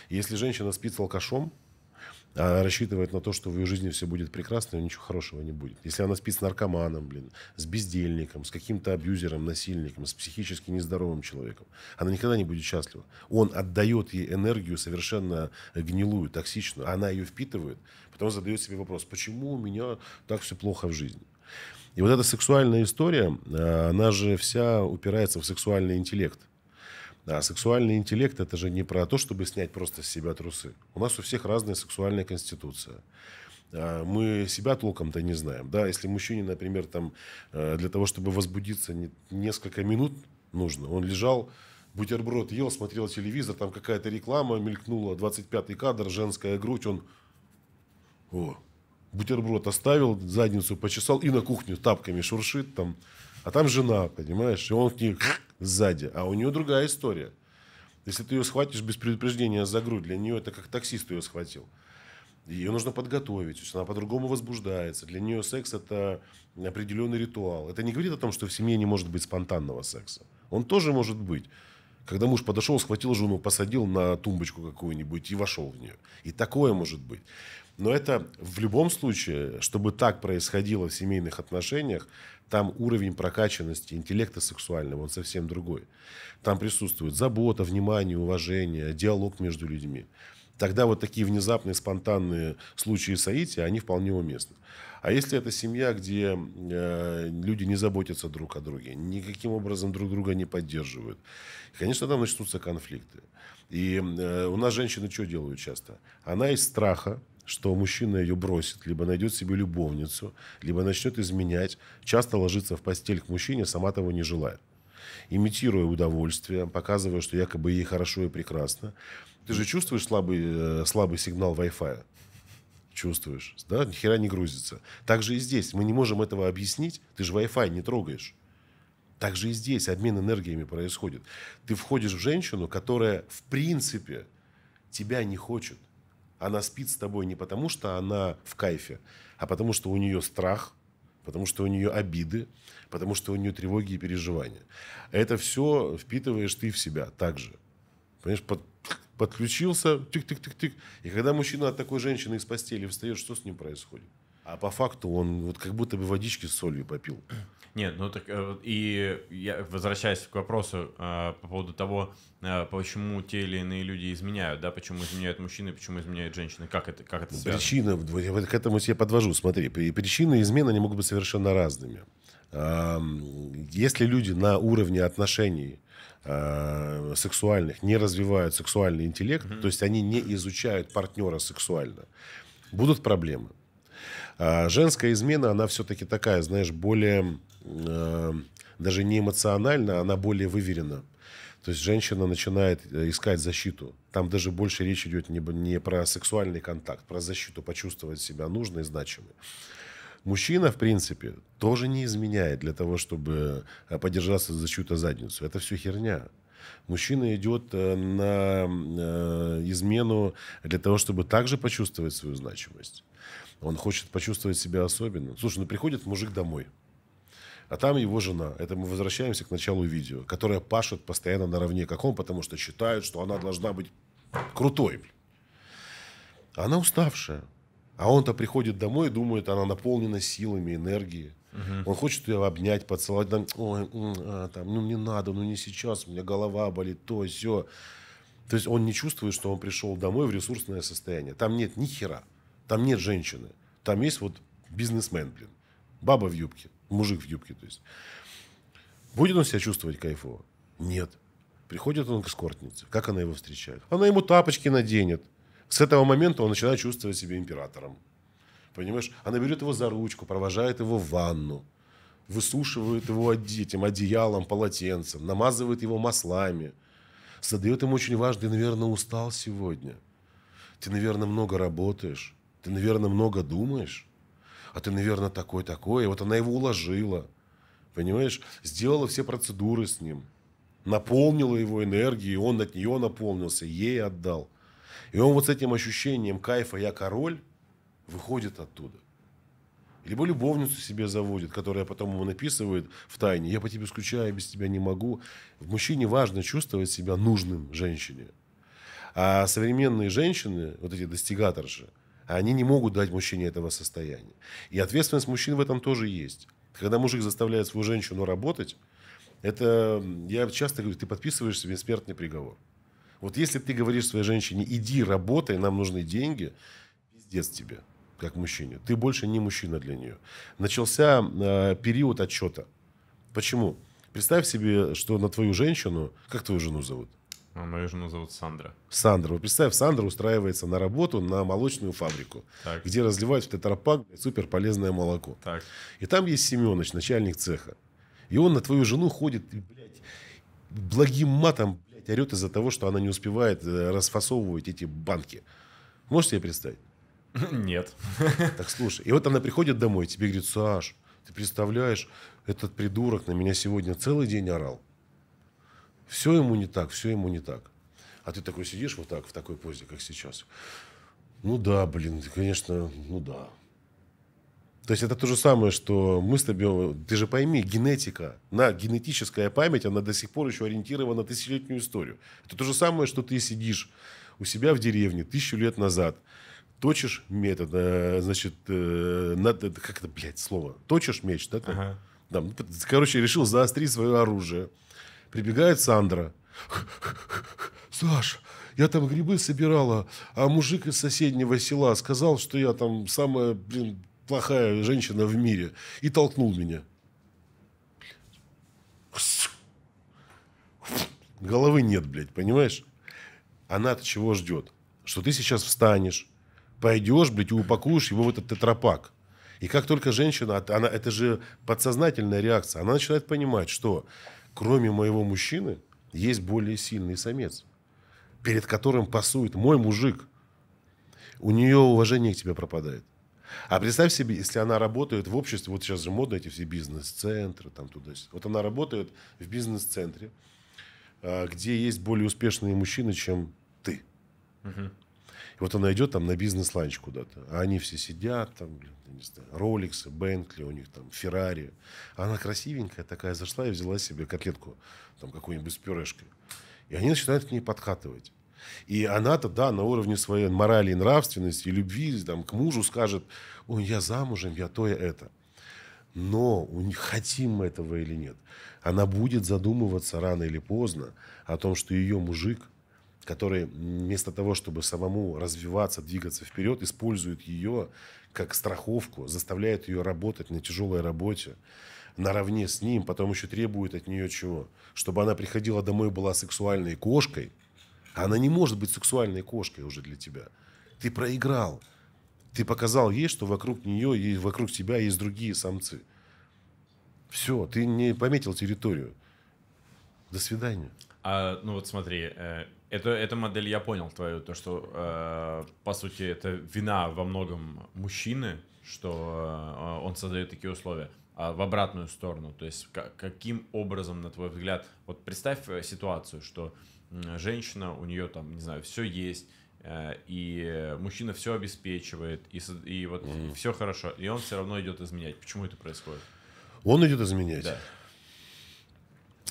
Если женщина спит с алкашом, а рассчитывать на то, что в ее жизни все будет прекрасно, ничего хорошего не будет. Если она спит с наркоманом, блин, с бездельником, с каким-то абьюзером, насильником, с психически нездоровым человеком, она никогда не будет счастлива. Он отдает ей энергию совершенно гнилую, токсичную. Она ее впитывает, потом задает себе вопрос, почему у меня так все плохо в жизни? И вот эта сексуальная история, а, она же вся упирается в сексуальный интеллект. Да, сексуальный интеллект – это же не про то, чтобы снять просто с себя трусы. У нас у всех разная сексуальная конституция а, мы себя толком-то не знаем. Да, если мужчине, например, там, э, для того, чтобы возбудиться несколько минут нужно, он лежал, бутерброд ел, смотрел телевизор, там какая-то реклама мелькнула, 25-й кадр, женская грудь, он о, бутерброд оставил, задницу почесал и на кухню тапками шуршит там. А там жена, понимаешь, и он к ней сзади. А у нее другая история. Если ты ее схватишь без предупреждения за грудь, для нее это как таксист ее схватил. Ее нужно подготовить, она по-другому возбуждается. Для нее секс – это определенный ритуал. Это не говорит о том, что в семье не может быть спонтанного секса. Он тоже может быть. Когда муж подошел, схватил жену, посадил на тумбочку какую-нибудь и вошел в нее. И такое может быть. Но это в любом случае, чтобы так происходило в семейных отношениях, там уровень прокачанности интеллекта сексуального, он совсем другой. Там присутствует забота, внимание, уважение, диалог между людьми. Тогда вот такие внезапные, спонтанные случаи соития, они вполне уместны. А если это семья, где э, люди не заботятся друг о друге, никаким образом друг друга не поддерживают, конечно, там начнутся конфликты. И э, у нас женщины что делают часто? Она из страха, что мужчина ее бросит, либо найдет себе любовницу, либо начнет изменять, часто ложится в постель к мужчине, сама того не желает. Имитируя удовольствие, показывая, что якобы ей хорошо и прекрасно. Ты же чувствуешь слабый, э, слабый сигнал Wi-Fi? Чувствуешь, да? Ни хера не грузится. Так же и здесь. Мы не можем этого объяснить. Ты же Wi-Fi не трогаешь. Так же и здесь обмен энергиями происходит. Ты входишь в женщину, которая в принципе тебя не хочет. Она спит с тобой не потому, что она в кайфе, а потому, что у нее страх, потому что у нее обиды, потому что у нее тревоги и переживания. Это все впитываешь ты в себя также. Понимаешь, под, подключился, тик-тик-тик-тик. И когда мужчина от такой женщины из постели встает, что с ним происходит? А по факту он вот как будто бы водички с солью попил. Нет, ну так э, и я возвращаясь к вопросу э, по поводу того, э, почему те или иные люди изменяют, да, почему изменяют мужчины, почему изменяют женщины, как это, как это связано? Причина, вот к этому я подвожу, смотри, причины измен, они могут быть совершенно разными. Если люди на уровне отношений э, сексуальных не развивают сексуальный интеллект, mm-hmm. то есть они не изучают партнера сексуально, будут проблемы. А женская измена, она все-таки такая, знаешь, более э, даже не эмоционально, она более выверена. То есть женщина начинает э, искать защиту. Там даже больше речь идет не, не про сексуальный контакт, про защиту, почувствовать себя нужной и значимой. Мужчина, в принципе, тоже не изменяет для того, чтобы э, подержаться за чью-то задницу. Это все херня. Мужчина идет на измену для того, чтобы также почувствовать свою значимость. Он хочет почувствовать себя особенным. Слушай, ну приходит мужик домой, а там его жена. Это мы возвращаемся к началу видео, которая пашет постоянно наравне, как он, потому что считает, что она должна быть крутой. Она уставшая. А он-то приходит домой и думает, она наполнена силами, энергией. Угу. Он хочет ее обнять, поцеловать. Там, Ой, а, там, ну не надо, ну не сейчас, у меня голова болит, то, все. То есть он не чувствует, что он пришел домой в ресурсное состояние. Там нет ни хера. Там нет женщины. Там есть вот бизнесмен, блин. Баба в юбке. Мужик в юбке, то есть. Будет он себя чувствовать кайфово? Нет. Приходит он к эскортнице. Как она его встречает? Она ему тапочки наденет. С этого момента он начинает чувствовать себя императором. Понимаешь? Она берет его за ручку, провожает его в ванну. Высушивает его этим одеялом, полотенцем. Намазывает его маслами. Задает ему очень важный, наверное, устал сегодня. Ты, наверное, много работаешь ты, наверное, много думаешь, а ты, наверное, такой-такой. И вот она его уложила, понимаешь, сделала все процедуры с ним, наполнила его энергией, он от нее наполнился, ей отдал. И он вот с этим ощущением кайфа «я король» выходит оттуда. Либо любовницу себе заводит, которая потом ему написывает в тайне, я по тебе скучаю, без тебя не могу. В мужчине важно чувствовать себя нужным женщине. А современные женщины, вот эти достигаторши, а они не могут дать мужчине этого состояния. И ответственность мужчин в этом тоже есть. Когда мужик заставляет свою женщину работать, это, я часто говорю, ты подписываешь себе смертный приговор. Вот если ты говоришь своей женщине, иди работай, нам нужны деньги, пиздец тебе, как мужчине. Ты больше не мужчина для нее. Начался э, период отчета. Почему? Представь себе, что на твою женщину, как твою жену зовут? Она ее жену зовут Сандра. Сандра. Вот представь, Сандра устраивается на работу на молочную фабрику, так. где разливают в тетрапак супер полезное молоко. Так. И там есть Семенович, начальник цеха. И он на твою жену ходит, блядь, благим матом, блядь, орет из-за того, что она не успевает э, расфасовывать эти банки. Можешь себе представить? Нет. Так слушай. И вот она приходит домой, тебе говорит, Саш, ты представляешь, этот придурок на меня сегодня целый день орал. Все ему не так, все ему не так. А ты такой сидишь вот так, в такой позе, как сейчас. Ну да, блин, конечно, ну да. То есть это то же самое, что мы с тобой... Ты же пойми, генетика, на генетическая память, она до сих пор еще ориентирована на тысячелетнюю историю. Это то же самое, что ты сидишь у себя в деревне тысячу лет назад, точишь метод, э, значит, э, надо, э, как это, блядь, слово, точишь меч, да? Ага. Там, ну, короче, решил заострить свое оружие. Прибегает Сандра. Саш, я там грибы собирала, а мужик из соседнего села сказал, что я там самая, блин, плохая женщина в мире. И толкнул меня. Головы нет, блядь, понимаешь? Она-то чего ждет? Что ты сейчас встанешь, пойдешь, блядь, и упакуешь его в этот тетрапак. И как только женщина, она, это же подсознательная реакция, она начинает понимать, что кроме моего мужчины, есть более сильный самец, перед которым пасует мой мужик. У нее уважение к тебе пропадает. А представь себе, если она работает в обществе, вот сейчас же модно эти все бизнес-центры, там туда -сюда. Вот она работает в бизнес-центре, а, где есть более успешные мужчины, чем ты. Угу вот она идет там на бизнес-ланч куда-то, а они все сидят там, блин, не знаю, Роликсы, Бентли, у них там Феррари. Она красивенькая такая зашла и взяла себе котлетку там какую-нибудь с пюрешкой. И они начинают к ней подкатывать. И она-то, да, на уровне своей морали и нравственности, и любви там, к мужу скажет, ой, я замужем, я то, я это. Но у них хотим мы этого или нет, она будет задумываться рано или поздно о том, что ее мужик – которые вместо того, чтобы самому развиваться, двигаться вперед, используют ее как страховку, заставляют ее работать на тяжелой работе наравне с ним, потом еще требует от нее чего? Чтобы она приходила домой и была сексуальной кошкой. Она не может быть сексуальной кошкой уже для тебя. Ты проиграл. Ты показал ей, что вокруг нее и вокруг тебя есть другие самцы. Все, ты не пометил территорию. До свидания. А, ну вот смотри, э, это, эта модель, я понял твою, то, что, э, по сути, это вина во многом мужчины, что э, он создает такие условия, а в обратную сторону, то есть к- каким образом, на твой взгляд, вот представь э, ситуацию, что женщина, у нее там, не знаю, все есть, э, и мужчина все обеспечивает, и, и вот mm. все хорошо, и он все равно идет изменять. Почему это происходит? Он идет изменять. Да.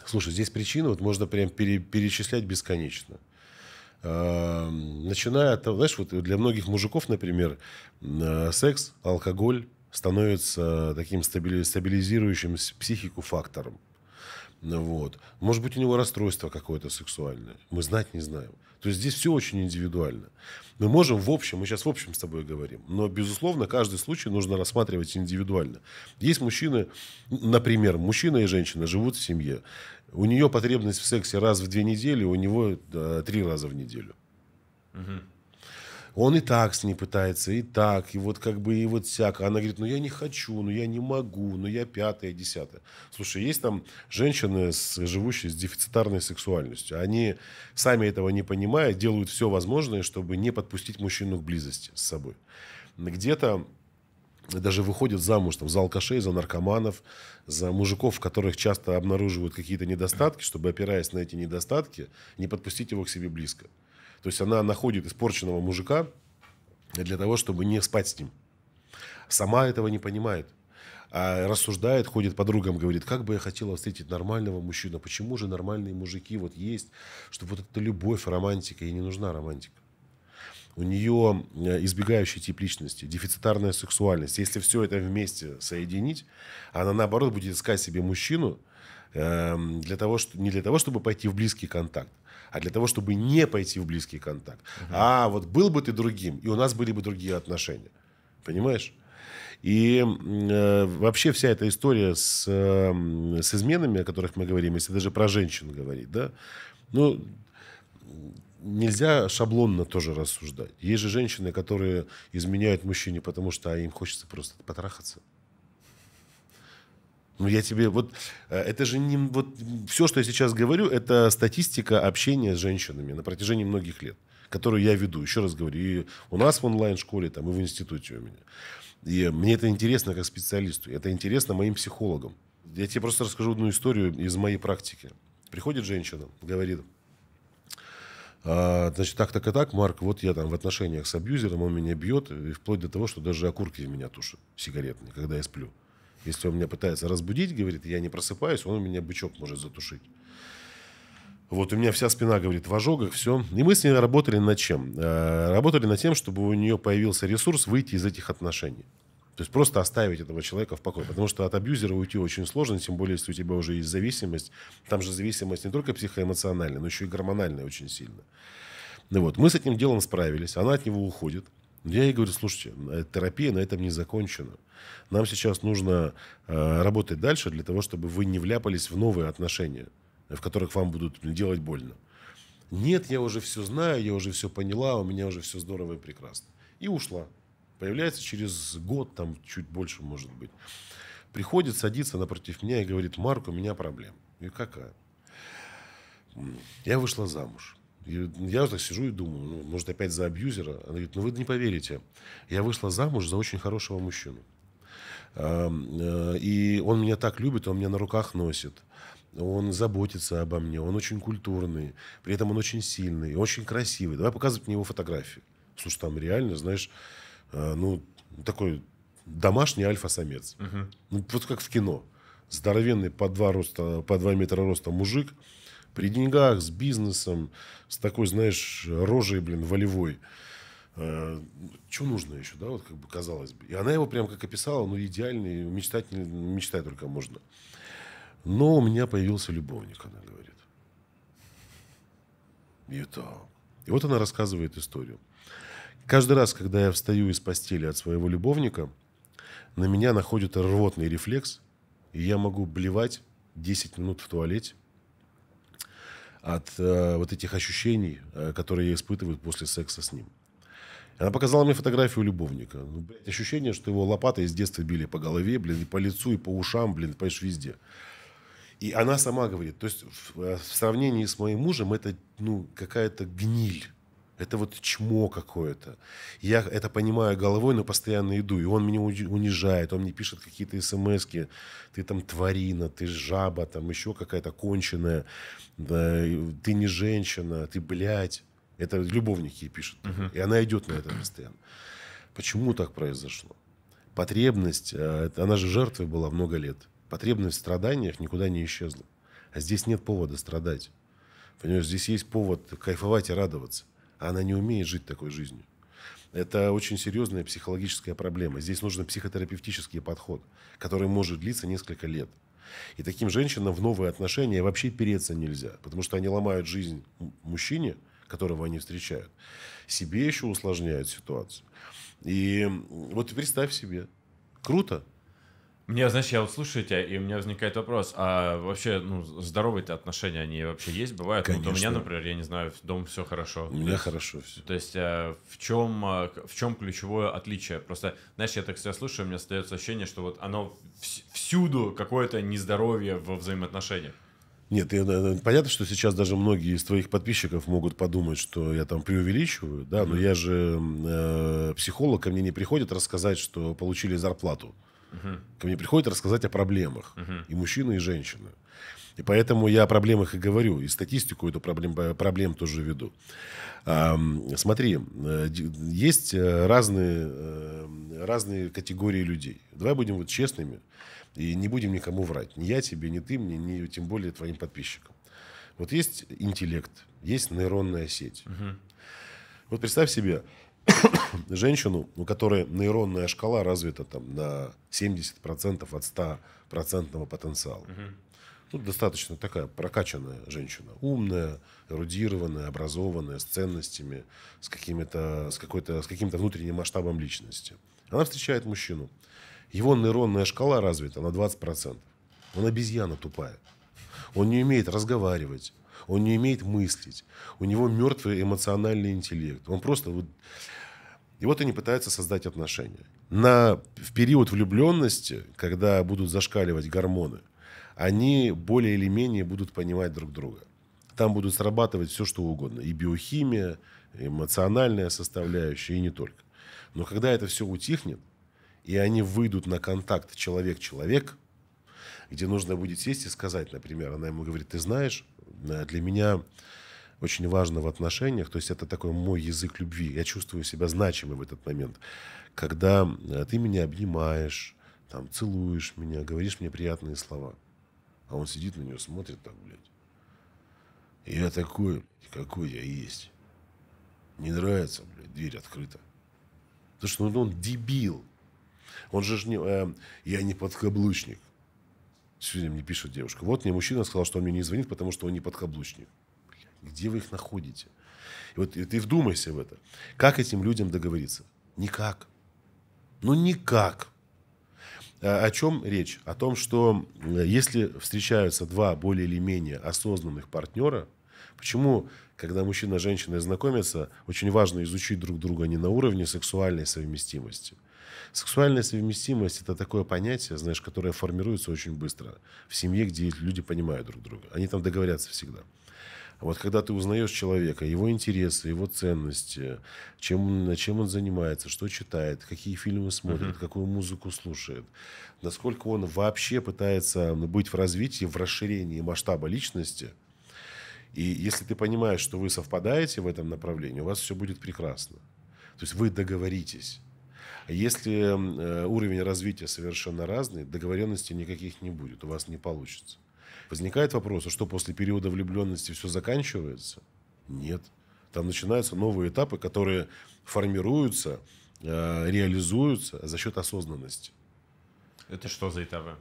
Слушай, здесь причина, вот можно прям перечислять бесконечно. Эм, начиная от того, знаешь, вот для многих мужиков, например, э, секс, алкоголь становится таким стабилизирующим психику фактором. Вот. Может быть, у него расстройство какое-то сексуальное. Мы знать не знаем. То есть здесь все очень индивидуально. Мы можем в общем, мы сейчас в общем с тобой говорим, но, безусловно, каждый случай нужно рассматривать индивидуально. Есть мужчины, например, мужчина и женщина живут в семье. У нее потребность в сексе раз в две недели, у него э, три раза в неделю. Угу. Он и так с ней пытается, и так, и вот как бы, и вот всяко. Она говорит, ну я не хочу, ну я не могу, ну я пятая, десятая. Слушай, есть там женщины, с, живущие с дефицитарной сексуальностью. Они сами этого не понимая, делают все возможное, чтобы не подпустить мужчину к близости с собой. Где-то даже выходят замуж там, за алкашей, за наркоманов, за мужиков, в которых часто обнаруживают какие-то недостатки, чтобы, опираясь на эти недостатки, не подпустить его к себе близко. То есть она находит испорченного мужика для того, чтобы не спать с ним. Сама этого не понимает. А рассуждает, ходит подругам, говорит, как бы я хотела встретить нормального мужчину, почему же нормальные мужики вот есть, чтобы вот эта любовь, романтика, ей не нужна романтика у нее э, избегающий тип личности, дефицитарная сексуальность. Если все это вместе соединить, она наоборот будет искать себе мужчину эм, для того, что, не для того, чтобы пойти в близкий контакт, а для того, чтобы не пойти в близкий контакт. Угу. А вот был бы ты другим, и у нас были бы другие отношения. Понимаешь? И э, вообще вся эта история с, э, с изменами, о которых мы говорим, если даже про женщин говорить, да, ну, нельзя шаблонно тоже рассуждать. Есть же женщины, которые изменяют мужчине, потому что им хочется просто потрахаться. Ну, я тебе... Вот э, это же не... Вот все, что я сейчас говорю, это статистика общения с женщинами на протяжении многих лет, которую я веду. Еще раз говорю, и у нас в онлайн-школе, там, и в институте у меня. И мне это интересно как специалисту. Это интересно моим психологам. Я тебе просто расскажу одну историю из моей практики. Приходит женщина, говорит, а, значит, так, так и так, Марк, вот я там в отношениях с абьюзером, он меня бьет, и вплоть до того, что даже окурки в меня тушат, сигаретные, когда я сплю. Если он меня пытается разбудить, говорит, я не просыпаюсь, он у меня бычок может затушить. Вот у меня вся спина, говорит, в ожогах, все. И мы с ней работали над чем? Э, работали над тем, чтобы у нее появился ресурс выйти из этих отношений. То есть просто оставить этого человека в покое. Потому что от абьюзера уйти очень сложно, тем более, если у тебя уже есть зависимость. Там же зависимость не только психоэмоциональная, но еще и гормональная очень сильно. Ну вот, мы с этим делом справились, она от него уходит. Я ей говорю, слушайте, э, терапия на этом не закончена. Нам сейчас нужно э, работать дальше для того, чтобы вы не вляпались в новые отношения, в которых вам будут делать больно. Нет, я уже все знаю, я уже все поняла, у меня уже все здорово и прекрасно. И ушла. Появляется через год, там чуть больше может быть. Приходит, садится напротив меня и говорит, Марк, у меня проблема. И какая? Я вышла замуж. И я вот так сижу и думаю, ну, может, опять за абьюзера. Она говорит, ну вы не поверите, я вышла замуж за очень хорошего мужчину. Э, и он меня так любит, он меня на руках носит. Он заботится обо мне, он очень культурный, при этом он очень сильный, очень красивый. Давай показывать мне его фотографии. Слушай, там реально, знаешь, Э, ну, такой домашний альфа-самец. Угу. Ну, вот как в кино. Здоровенный по два, роста, по два метра роста мужик, при деньгах, с бизнесом, с такой, знаешь, рожей, блин, волевой. Э, Что нужно еще, да, вот как бы казалось бы. И она его прям как описала, ну идеальный, мечтать, не, мечтать только можно. Но у меня появился любовник, она говорит. И, это... и вот она рассказывает историю. Каждый раз, когда я встаю из постели от своего любовника, на меня находит рвотный рефлекс, и я могу блевать 10 минут в туалете от э, вот этих ощущений, э, которые я испытываю после секса с ним. Она показала мне фотографию любовника. Ну, блядь, ощущение, что его лопатой с детства били по голове, блин, и по лицу, и по ушам, блин, понимаешь, везде. И она сама говорит, то есть в, э, в сравнении с моим мужем это, ну, какая-то гниль. Это вот чмо какое-то. Я это понимаю головой, но постоянно иду. И он меня унижает, он мне пишет какие-то смс -ки. Ты там тварина, ты жаба, там еще какая-то конченая. Да, ты не женщина, ты блядь. Это любовники пишут. Угу. И она идет на это постоянно. Почему так произошло? Потребность, э, она же жертвой была много лет. Потребность в страданиях никуда не исчезла. А здесь нет повода страдать. Понимаешь, здесь есть повод кайфовать и радоваться. Она не умеет жить такой жизнью. Это очень серьезная психологическая проблема. Здесь нужен психотерапевтический подход, который может длиться несколько лет. И таким женщинам в новые отношения вообще переться нельзя, потому что они ломают жизнь мужчине, которого они встречают, себе еще усложняют ситуацию. И вот представь себе, круто, мне, знаешь, я вот слушаю тебя, и у меня возникает вопрос, а вообще, ну, здоровые-то отношения, они вообще есть, бывают? Конечно. Ну, вот у меня, например, я не знаю, в дом все хорошо. У меня есть, хорошо все. То есть а, в, чем, а, э, в чем ключевое отличие? Просто, знаешь, я так себя слушаю, у меня остается ощущение, что вот оно всюду какое-то нездоровье во взаимоотношениях. Нет, я, понятно, что сейчас даже многие из твоих подписчиков могут подумать, что я там преувеличиваю, да, но я же э, психолог, ко мне не приходит рассказать, что получили зарплату. Угу. Ко мне приходят рассказать о проблемах. И мужчина, и женщина. И поэтому я о проблемах и говорю. И статистику эту проблем, э, проблем тоже веду. смотри, э, есть э, разные, разные категории людей. Давай будем вот честными и не будем никому врать. Ни я тебе, ни ты мне, ни тем более твоим подписчикам. Вот есть интеллект, есть нейронная сеть. Угу. Вот представь себе, женщину, у которой нейронная шкала развита там на 70% от 100% процентного потенциала. Угу. Ну, достаточно такая прокачанная женщина. Умная, эрудированная, образованная, с ценностями, с, какими-то, с, какой-то, с каким-то внутренним масштабом личности. Она встречает мужчину. Его нейронная шкала развита на 20%. Он обезьяна тупая. Он не умеет разговаривать. Он не умеет мыслить. У него мертвый эмоциональный интеллект. Он просто... Вот, и вот они пытаются создать отношения. На, в период влюбленности, когда будут зашкаливать гормоны, они более или менее будут понимать друг друга. Там будут срабатывать все, что угодно. И биохимия, и эмоциональная составляющая, и не только. Но когда это все утихнет, и они выйдут на контакт человек-человек, где нужно будет сесть и сказать, например, она ему говорит, ты знаешь, для меня очень важно в отношениях, то есть это такой мой язык любви. Я чувствую себя значимым в этот момент, когда э, ты меня обнимаешь, там, целуешь меня, говоришь мне приятные слова. А он сидит на нее, смотрит так, блядь. И я такой, какой я есть. Не нравится, блядь, дверь открыта. Потому что ну, он дебил. Он же не... Э, я не подкаблучник. Сегодня мне пишет девушка. Вот мне мужчина сказал, что он мне не звонит, потому что он не подкаблучник. Где вы их находите? И вот и ты вдумайся в это. Как этим людям договориться? Никак. Ну никак. А о чем речь? О том, что э, если встречаются два более или менее осознанных партнера, почему, когда мужчина и женщина знакомятся, очень важно изучить друг друга не на уровне сексуальной совместимости. Сексуальная совместимость – это такое понятие, знаешь, которое формируется очень быстро в семье, где люди понимают друг друга. Они там договорятся всегда. Вот когда ты узнаешь человека, его интересы, его ценности, чем, чем он занимается, что читает, какие фильмы смотрит, uh-huh. какую музыку слушает, насколько он вообще пытается ну, быть в развитии, в расширении масштаба личности. И если ты понимаешь, что вы совпадаете в этом направлении, у вас все будет прекрасно. То есть вы договоритесь. А если э, уровень развития совершенно разный, договоренности никаких не будет, у вас не получится. Возникает вопрос, а что после периода влюбленности все заканчивается? Нет. Там начинаются новые этапы, которые формируются, э, реализуются за счет осознанности. Это что за этапы?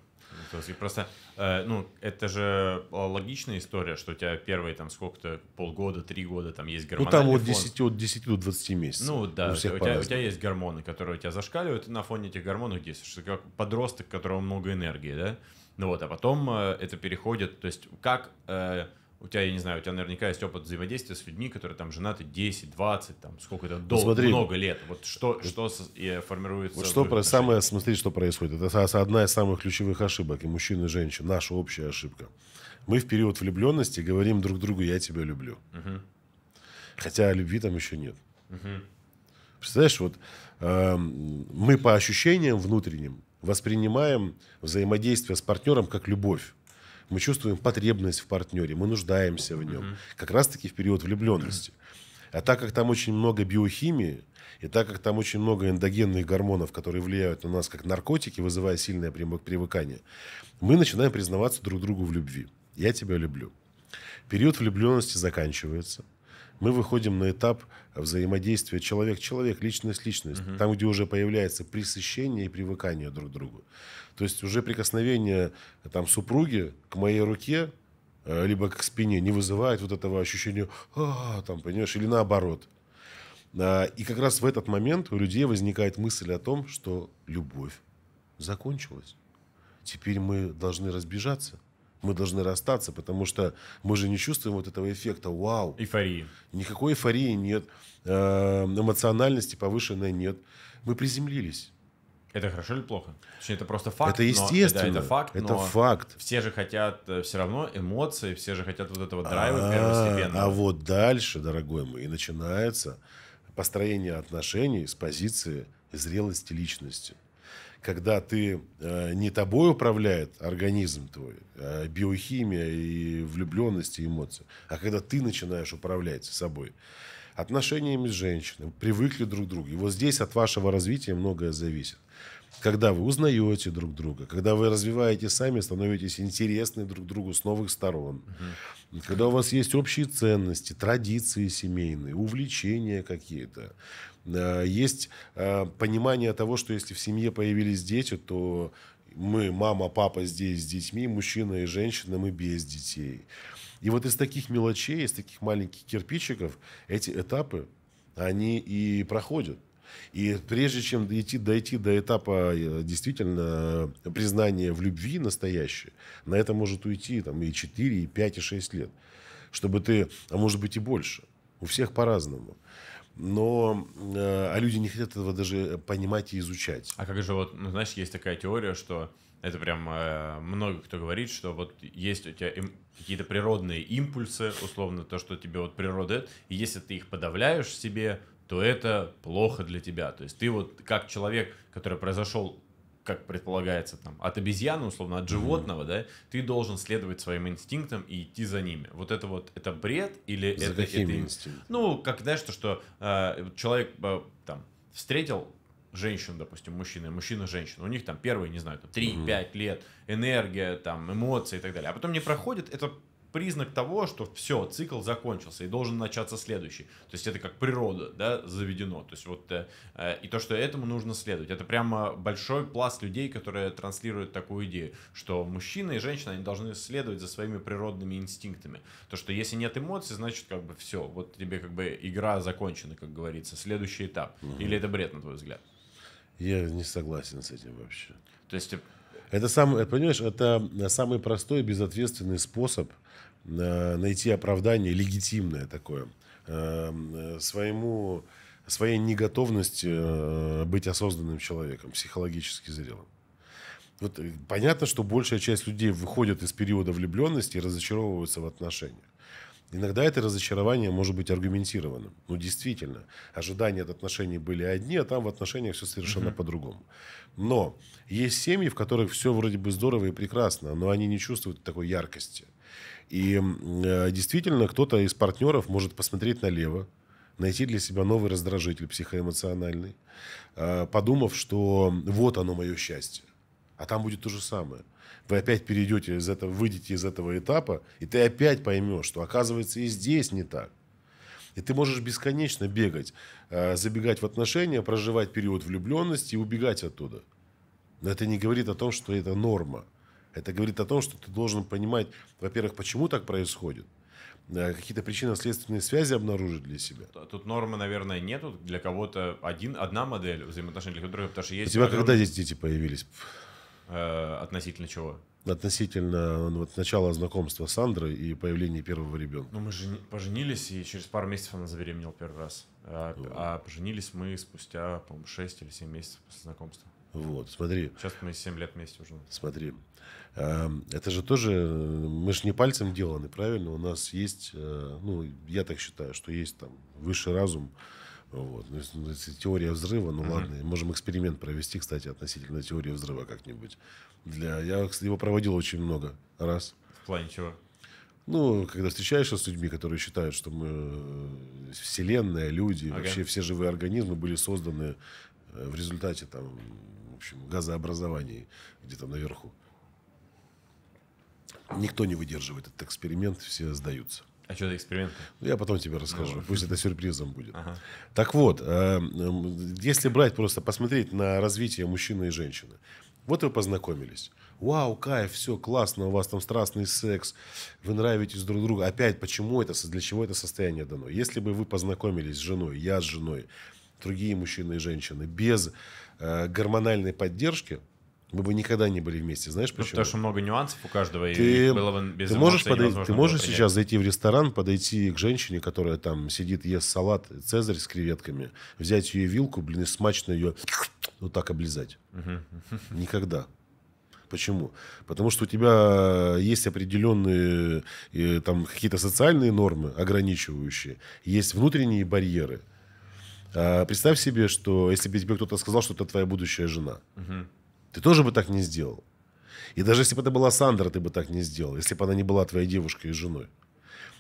То есть просто, э, ну, это же логичная история, что у тебя первые там сколько-то, полгода, три года, там есть гормоны. Ну, там от 10, фон. от 10 до 20 месяцев. Ну, да, у, всех у, тебя, у тебя есть гормоны, которые у тебя зашкаливают, и на фоне этих гормонов действуешь. как подросток, у которого много энергии, да? Ну вот, а потом э, это переходит, то есть как... Э, у тебя, я не знаю, у тебя наверняка есть опыт взаимодействия с людьми, которые там женаты 10, 20, там сколько это долго, смотри, много лет. Вот что, что и формируется. Вот что про самое, смотри, что происходит. Это одна из самых ключевых ошибок и мужчин и женщин. Наша общая ошибка. Мы в период влюбленности говорим друг другу: "Я тебя люблю", угу. хотя любви там еще нет. Угу. Представляешь, вот э, мы по ощущениям внутренним воспринимаем взаимодействие с партнером как любовь. Мы чувствуем потребность в партнере, мы нуждаемся в нем. mm Как раз-таки в период влюбленности. А так как там очень много биохимии, и так как там очень много эндогенных гормонов, которые влияют на нас как наркотики, вызывая сильное привыкание, мы начинаем признаваться друг другу в любви. Я тебя люблю. Период влюбленности заканчивается. Мы выходим на этап взаимодействие человек-человек, личность-личность, угу. там, где уже появляется присыщение и привыкание друг к другу. То есть уже прикосновение там, супруги к моей руке, э, либо к спине, не вызывает вот этого ощущения, а, там, понимаешь, или наоборот. А, и как раз в этот момент у людей возникает мысль о том, что любовь закончилась. Теперь мы должны разбежаться мы должны расстаться, потому что мы же не чувствуем вот этого эффекта «Вау!». Эйфории. Никакой эйфории нет, эм, эмоциональности повышенной нет. Мы приземлились. Это хорошо или плохо? Точнее, это просто факт. Это естественно. Но, да, это факт. Это но факт. Все же хотят э, все равно эмоции, все же хотят вот этого драйва а, первостепенного. А вот дальше, дорогой мой, и начинается построение отношений с позиции зрелости личности когда ты э, не тобой управляет организм твой, э, биохимия и влюбленность и эмоции, а когда ты начинаешь управлять собой отношениями с женщиной, привыкли друг к другу. И вот здесь от вашего развития многое зависит. Когда вы узнаете друг друга, когда вы развиваете сами, становитесь интересны друг другу с новых сторон, угу. когда у вас есть общие ценности, традиции семейные, увлечения какие-то, Э, есть э, понимание того, что если в семье появились дети, то мы, мама, папа здесь с детьми, мужчина и женщина, мы без детей. И вот из таких мелочей, из таких маленьких кирпичиков эти этапы, они и проходят. И прежде чем дойти, дойти до этапа э, действительно признания в любви настоящей, на это может уйти там, и 4, и 5, и 6 лет. Чтобы ты, а может быть и больше. У всех по-разному но э, а люди не хотят этого даже понимать и изучать. А как же вот, ну, знаешь, есть такая теория, что это прям э, много кто говорит, что вот есть у тебя им, какие-то природные импульсы, условно то, что тебе вот природа, и если ты их подавляешь себе, то это плохо для тебя. То есть ты вот как человек, который произошел как предполагается, там, от обезьяны, условно, от животного, mm-hmm. да, ты должен следовать своим инстинктам и идти за ними. Вот это вот, это бред или за это... это инстинкт? Ну, как, знаешь, то, что э, человек э, там встретил женщину, допустим, мужчина, мужчина, женщина. У них там первые, не знаю, 3-5 угу. лет энергия, там, эмоции и так далее. А потом не проходит, это признак того, что все, цикл закончился и должен начаться следующий. То есть это как природа, да, заведено. То есть вот э, э и то, что этому нужно следовать. Это прямо большой пласт людей, которые транслируют такую идею, что мужчина и женщина, они должны следовать за своими природными инстинктами. То, что если нет эмоций, значит как бы все, вот тебе как бы игра закончена, как говорится, следующий этап. Угу. Или это бред, на твой взгляд? Я не согласен с этим вообще. То есть... Э, это самый, э, понимаешь, это самый простой безответственный способ – Э, найти оправдание легитимное такое э, э, своему, своей неготовности быть осознанным человеком, психологически зрелым. Вот понятно, что большая часть людей выходит из периода влюбленности и разочаровываются в отношениях. Иногда это разочарование может быть аргументированным. Ну, действительно, ожидания от отношений были одни, а там в отношениях все совершенно uh-huh. по-другому. Но есть семьи, в которых все вроде бы здорово и прекрасно, но они не чувствуют такой яркости. И э, действительно, кто-то из партнеров может посмотреть налево, найти для себя новый раздражитель психоэмоциональный, э, подумав, что вот оно мое счастье. А там будет то же самое. Вы опять перейдете из этого, выйдете из этого этапа, и ты опять поймешь, что оказывается и здесь не так. И ты можешь бесконечно бегать, э, забегать в отношения, проживать период влюбленности и убегать оттуда. Но это не говорит о том, что это норма. Это говорит о том, что ты должен понимать, во-первых, почему так происходит, э, какие-то причинно-следственные связи обнаружить для себя. Тут нормы, наверное, нету. Для кого-то один, одна модель взаимоотношений, для кого-то потому что есть... У тебя огромный... когда здесь дети появились? Э, относительно чего? Относительно ну, вот, начала знакомства с Андрой и появления первого ребенка. Ну, мы же поженились, и через пару месяцев она забеременела первый раз. А, ну. а поженились мы спустя, по-моему, 6 или 7 месяцев после знакомства. Вот, смотри. Сейчас мы 7 лет вместе уже. Смотри. Эм, это же тоже, э, мы же не пальцем деланы, правильно? У нас есть, э, ну, я так считаю, что есть там высший разум, вот. Ну, ну теория взрыва, ну ладно, можем эксперимент провести, кстати, относительно теории взрыва как-нибудь. Для... Я его проводил очень много раз. В плане чего? Ну, когда встречаешься с людьми, которые считают, что мы э, вселенная, люди, ага. вообще все живые организмы были созданы в результате там общем, газообразовании, где то наверху. Никто не выдерживает этот эксперимент, все сдаются. А что за эксперимент? Ну, я потом тебе расскажу. Ну, Пусть это сюрпризом будет. Ага. Так вот, э, если брать просто посмотреть на развитие мужчины и женщины. Вот вы познакомились. Вау, кайф, все классно, у вас там страстный секс, вы нравитесь друг другу. Опять, почему это, для чего это состояние дано? Если бы вы познакомились с женой, я с женой, другие мужчины и женщины, без э, гормональной поддержки, мы бы никогда не были вместе. Знаешь почему? Ну, потому что много нюансов у каждого. Ты, и было бы без ты можешь, подойти, ты можешь сейчас зайти в ресторан, подойти к женщине, которая там сидит, ест салат «Цезарь» с креветками, взять ее вилку, блин, и смачно ее вот так облизать. Угу. Никогда. Почему? Потому что у тебя есть определенные э, там какие-то социальные нормы ограничивающие, есть внутренние барьеры – а, представь себе, что если бы тебе кто-то сказал, что это твоя будущая жена, угу. ты тоже бы так не сделал. И даже если бы это была Сандра, ты бы так не сделал, если бы она не была твоей девушкой и женой.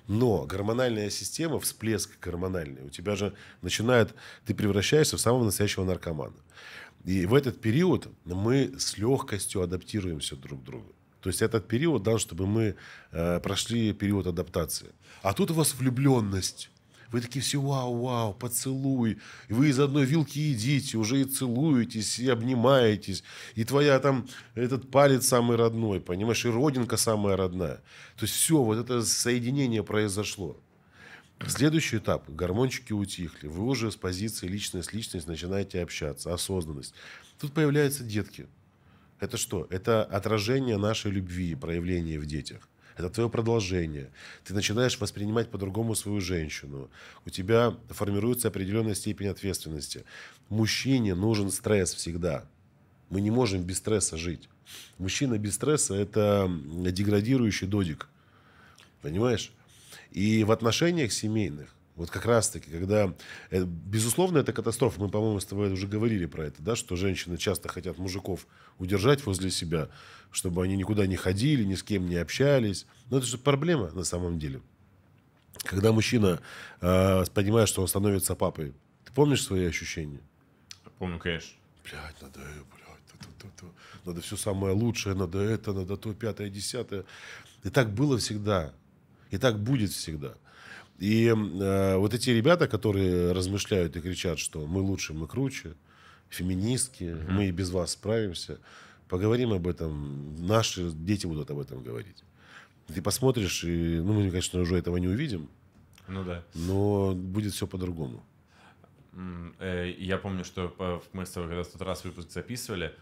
Но гормональная система, всплеск гормональный, у тебя же начинает, ты превращаешься в самого настоящего наркомана. И в этот период мы с легкостью адаптируемся друг к другу. То есть этот период, да, чтобы мы э, прошли период адаптации. А тут у вас влюбленность. Вы такие все вау-вау, поцелуй. И вы из одной вилки едите, уже и целуетесь, и обнимаетесь. И твоя там, этот палец самый родной, понимаешь, и родинка самая родная. То есть все, вот это соединение произошло. Следующий этап. Гормончики утихли. Вы уже с позиции личность-личность начинаете общаться. Осознанность. Тут появляются детки. Это что? Это отражение нашей любви, проявление в детях это твое продолжение. Ты начинаешь воспринимать по-другому свою женщину. У тебя формируется определенная степень ответственности. Мужчине нужен стресс всегда. Мы не можем без стресса жить. Мужчина без стресса – это деградирующий додик. Понимаешь? И в отношениях семейных вот как раз-таки, когда... Э, безусловно, это катастрофа. Мы, по-моему, с тобой уже говорили про это, да, что женщины часто хотят мужиков удержать возле себя, чтобы они никуда не ходили, ни с кем не общались. Но это же проблема на самом деле. Когда мужчина э, понимает, что он становится папой, ты помнишь свои ощущения? Помню, конечно. Блядь, надо, блядь, то, то, то, надо все самое лучшее, надо это, надо то, пятое, десятое. И так было всегда. И так будет всегда. И э, вот эти ребята, которые размышляют и кричат, что мы лучше, мы круче, феминистки, mm мы и без вас справимся, поговорим об этом, наши дети будут об этом говорить. Ты посмотришь, и, ну, мы, конечно, уже этого не увидим. Ну да. Но будет все по-другому. Э, я помню, что э, мы с тобой когда в тот раз выпуск записывали,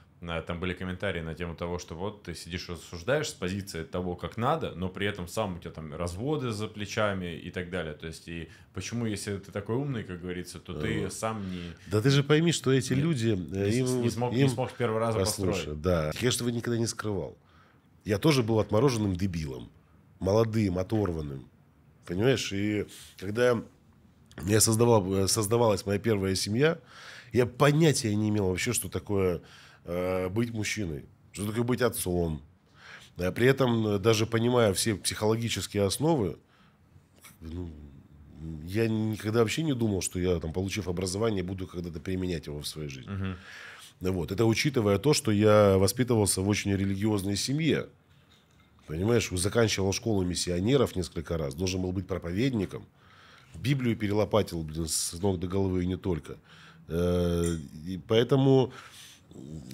там были комментарии на тему того, что вот ты сидишь и рассуждаешь с позиции того, как надо, но при этом сам у тебя там разводы за плечами и так далее. То есть, и почему, если ты такой умный, как говорится, то ты да. Э, сам не... Да ты же пойми, что эти Нет, люди... Не, э, им, не, смог, им... не смог в первый раз построить. Да, я этого никогда не скрывал. Я тоже был отмороженным дебилом. Молодым, оторванным. Понимаешь? И когда я создавал, э, создавалась моя первая семья, я понятия не имел вообще, что такое э, быть мужчиной, что такое быть отцом. Э, при этом, э, даже понимая все психологические основы, ну, я никогда вообще не думал, что я, там, получив образование, буду когда-то применять его в своей жизни. uh Вот. Это учитывая то, что я воспитывался в очень религиозной семье. Понимаешь, заканчивал школу миссионеров несколько раз, должен был быть проповедником. Библию перелопатил, блин, с ног до головы и не только. Э, и поэтому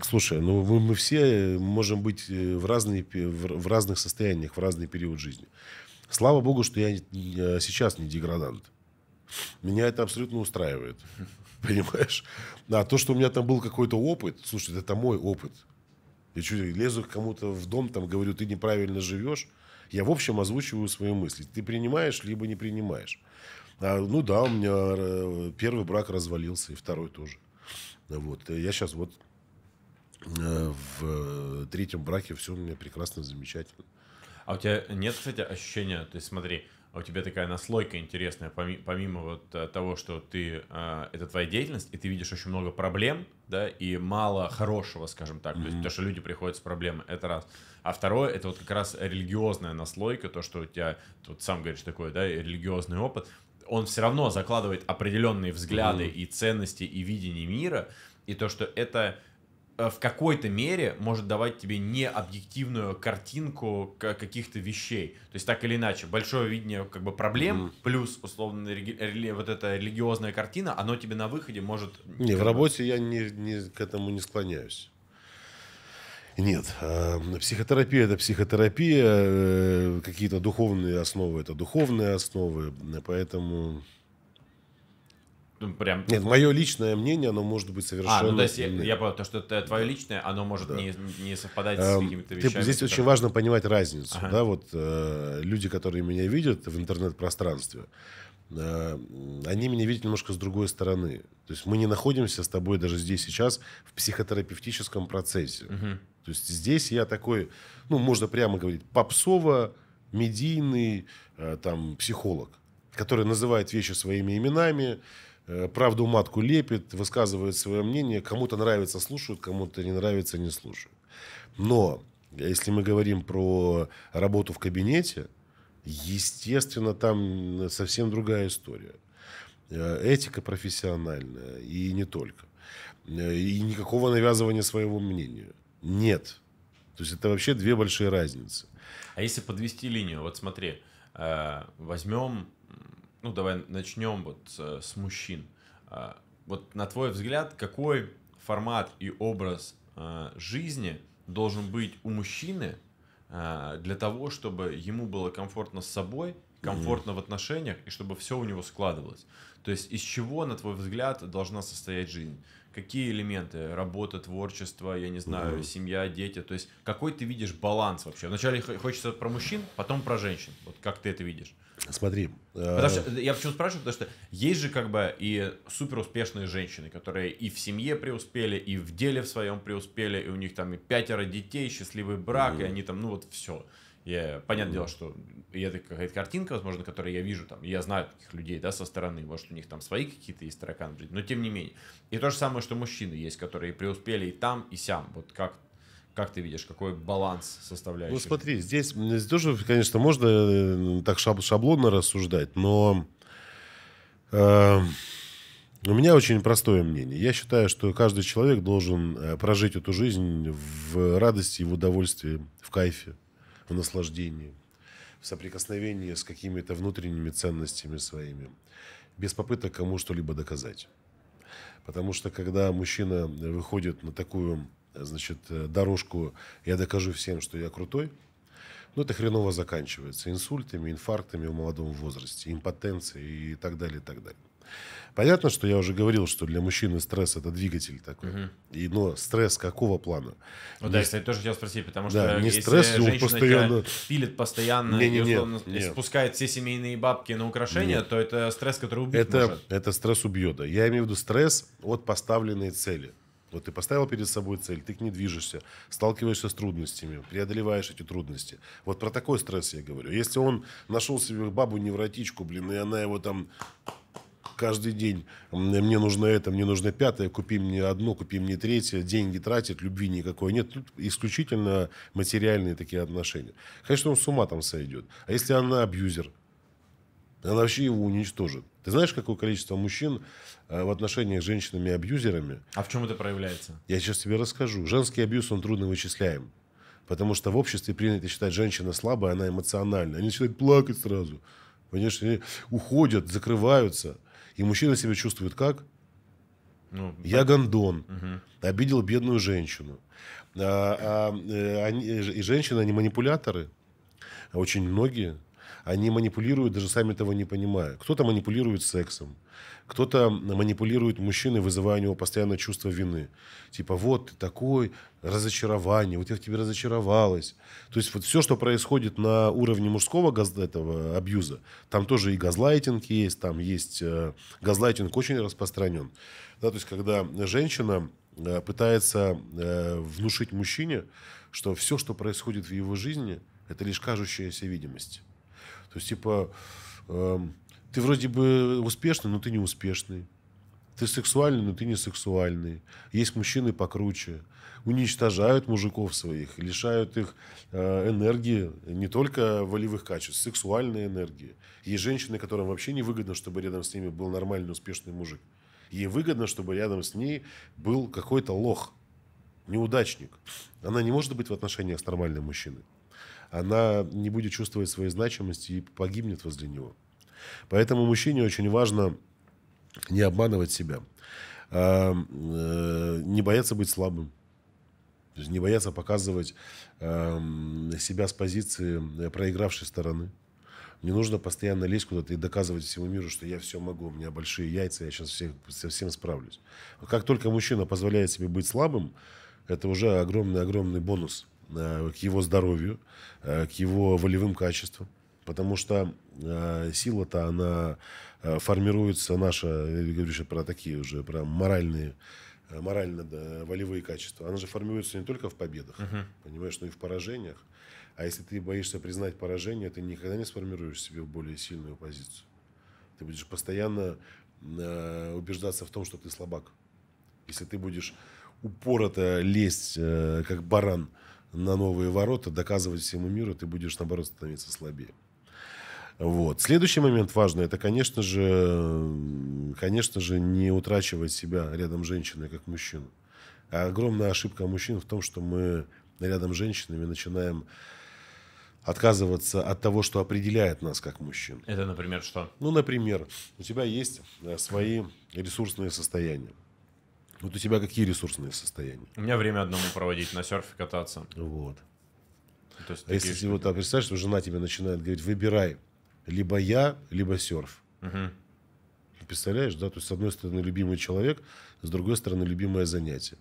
Слушай, ну мы, мы все э, можем быть э, в, разные, в, в разных состояниях, в разный период жизни. Слава богу, что я э, сейчас не деградант. Меня это абсолютно устраивает. Понимаешь? А то, что у меня там был какой-то опыт, слушай, это мой опыт. Я чуть лезу к кому-то в дом, там говорю, ты неправильно живешь. Я, в общем, озвучиваю свои мысли. Ты принимаешь, либо не принимаешь. А, ну да, у меня первый брак развалился, и второй тоже. Вот. Я сейчас вот Э, в третьем браке все у меня прекрасно, замечательно. А у тебя нет, кстати, ощущения, то есть смотри, а у тебя такая наслойка интересная, помимо, помимо вот э, того, что ты, э, это твоя деятельность, и ты видишь очень много проблем, да, и мало хорошего, скажем так, mm-hmm. то есть то, что люди приходят с проблемой, это раз. А второе, это вот как раз религиозная наслойка, то, что у тебя, тут сам говоришь такое, да, религиозный опыт, он все равно закладывает определенные взгляды mm-hmm. и ценности, и видение мира, и то, что это Э, в какой-то мере может давать тебе необъективную картинку каких-то вещей. То есть так или иначе, большое видение как бы проблем mm. плюс условно вот эта религиозная картина, оно тебе на выходе может... Не, в работе я не, не, к этому не склоняюсь. Нет, а, психотерапия это психотерапия, э, какие-то духовные основы это духовные основы, поэтому ну, прям... Нет, мое личное мнение, оно может быть совершенно... А, ну, то есть я, я понял, то, что это твое личное, оно может да. не, не совпадать с эм, какими-то вещами. здесь которые... Типа очень важно понимать разницу, ага. да, вот э, люди, которые меня видят в интернет-пространстве, э, они меня видят немножко с другой стороны. То есть мы не находимся с тобой даже здесь сейчас в психотерапевтическом процессе. Угу. То есть здесь я такой, ну, можно прямо говорить, попсово, медийный, э, там, психолог, который называет вещи своими именами, Э, правду матку лепит, высказывает свое мнение. Кому-то нравится, слушают, кому-то не нравится, не слушают. Но если мы говорим про работу в кабинете, естественно, там э, совсем другая история. Э, этика профессиональная и не только. И никакого навязывания своего мнения. Нет. То есть это вообще две большие разницы. А если подвести линию, вот смотри, возьмем ну давай начнем вот с, э, с мужчин. А, вот на твой взгляд, какой формат и образ э, жизни должен быть у мужчины э, для того, чтобы ему было комфортно с собой, комфортно mm-hmm. в отношениях и чтобы все у него складывалось? То есть из чего, на твой взгляд, должна состоять жизнь? Какие элементы? Работа, творчество, я не знаю, mm-hmm. семья, дети. То есть какой ты видишь баланс вообще? Вначале хочется про мужчин, потом про женщин. Вот как ты это видишь? Смотри. Потому э, что, э, я почему спрашиваю, потому что есть же как бы и супер успешные женщины, которые и в семье преуспели, и в деле в своем преуспели, и у них там и пятеро детей, счастливый брак, mm и они там, ну вот все. Я, понятное mm дело, что и это какая-то картинка, возможно, которую я вижу там. Я знаю таких людей, да, со стороны. Может, у них там свои какие-то есть тараканы в жизни, но тем не менее. И то же самое, что мужчины есть, которые преуспели и там, и сям. Вот как как ты видишь, какой баланс составляющий? Ну смотри, здесь, здесь тоже, конечно, можно э, так шаблонно рассуждать, но э, у меня очень простое мнение. Я считаю, что каждый человек должен э, прожить эту жизнь в радости, в удовольствии, в кайфе, в наслаждении, в соприкосновении с какими-то внутренними ценностями своими, без попыток кому что-либо доказать. Потому что когда мужчина выходит на такую значит, э, дорожку «я докажу всем, что я крутой», но ну, это хреново заканчивается инсультами, инфарктами в молодом возрасте, импотенцией и так далее, и так далее. Понятно, что я уже говорил, что для мужчины стресс это двигатель такой. Угу. И, но стресс какого плана? Ну не, да, я, кстати, тоже хотел спросить, потому да, что не если стресс, женщина постоянно... пилит постоянно не, не, не, и, условно, не, спускает все семейные бабки на украшения, нет. то это стресс, который убьет это, может. Это стресс убьет. Да. Я имею в виду стресс от поставленной цели. Вот ты поставил перед собой цель, ты к ней движешься, сталкиваешься с трудностями, преодолеваешь эти трудности. Вот про такой стресс я говорю. Если он нашел себе бабу-невротичку, блин, и она его там каждый день, мне нужно это, мне нужно пятое, купи мне одно, купи мне третье, деньги тратит, любви никакой нет. Тут исключительно материальные такие отношения. Конечно, он с ума там сойдет. А если она абьюзер? Она вообще его уничтожит. Ты знаешь, какое количество мужчин Э, в отношениях с женщинами-абьюзерами. А в чем это проявляется? Я сейчас тебе расскажу. Женский абьюз, он трудно вычисляем. Потому что в обществе принято считать, женщина слабая, она эмоциональная, Они начинают плакать сразу. понимаешь, они уходят, закрываются. И мужчина себя чувствует как? Ну, Я да. гондон. Угу. Обидел бедную женщину. А, а, э, они, э, и женщины, они манипуляторы. Очень многие они манипулируют, даже сами этого не понимая. Кто-то манипулирует сексом, кто-то манипулирует мужчиной, вызывая у него постоянно чувство вины. Типа, вот ты такой, разочарование, вот я в тебе разочаровалась. То есть вот все, что происходит на уровне мужского газ, этого абьюза, там тоже и газлайтинг есть, там есть... Э, газлайтинг очень распространен. Да, то есть когда женщина э, пытается э, внушить мужчине, что все, что происходит в его жизни, это лишь кажущаяся видимость. То есть, типа, э, ты вроде бы успешный, но ты не успешный. Ты сексуальный, но ты не сексуальный. Есть мужчины покруче. Уничтожают мужиков своих, лишают их э, энергии, не только волевых качеств, сексуальной энергии. Есть женщины, которым вообще не выгодно, чтобы рядом с ними был нормальный, успешный мужик. Ей выгодно, чтобы рядом с ней был какой-то лох, неудачник. Она не может быть в отношениях с нормальным мужчиной она не будет чувствовать своей значимости и погибнет возле него. Поэтому мужчине очень важно не обманывать себя, а, э, не бояться быть слабым, не бояться показывать а, себя с позиции э, проигравшей стороны. Не нужно постоянно лезть куда-то и доказывать всему миру, что я все могу, у меня большие яйца, я сейчас всех, со всем справлюсь. Как только мужчина позволяет себе быть слабым, это уже огромный-огромный бонус – Э, к его здоровью, э, к его волевым качествам. Потому что э, сила-то, она э, формируется, наша, я говорю еще про такие уже, про моральные, э, морально-волевые да, качества. Она же формируется не только в победах, uh-huh. понимаешь, но и в поражениях. А если ты боишься признать поражение, ты никогда не сформируешь себе более сильную позицию. Ты будешь постоянно э, убеждаться в том, что ты слабак. Если ты будешь упорото лезть, э, как баран, э, на новые ворота, доказывать всему миру, ты будешь, наоборот, становиться слабее. Вот. Следующий момент важный, это, конечно же, конечно же, не утрачивать себя рядом с женщиной, как мужчину. огромная ошибка мужчин в том, что мы рядом с женщинами начинаем отказываться от того, что определяет нас как мужчин. Это, например, что? Ну, например, у тебя есть э, свои ресурсные состояния. Вот у тебя какие ресурсные состояния? У меня время одному проводить, на серфе кататься. Вот. То есть, а если штуки. вот, а представляешь, что жена тебе начинает говорить, выбирай, либо я, либо серф. Угу. Представляешь, да? То есть, с одной стороны, любимый человек, с другой стороны, любимое занятие.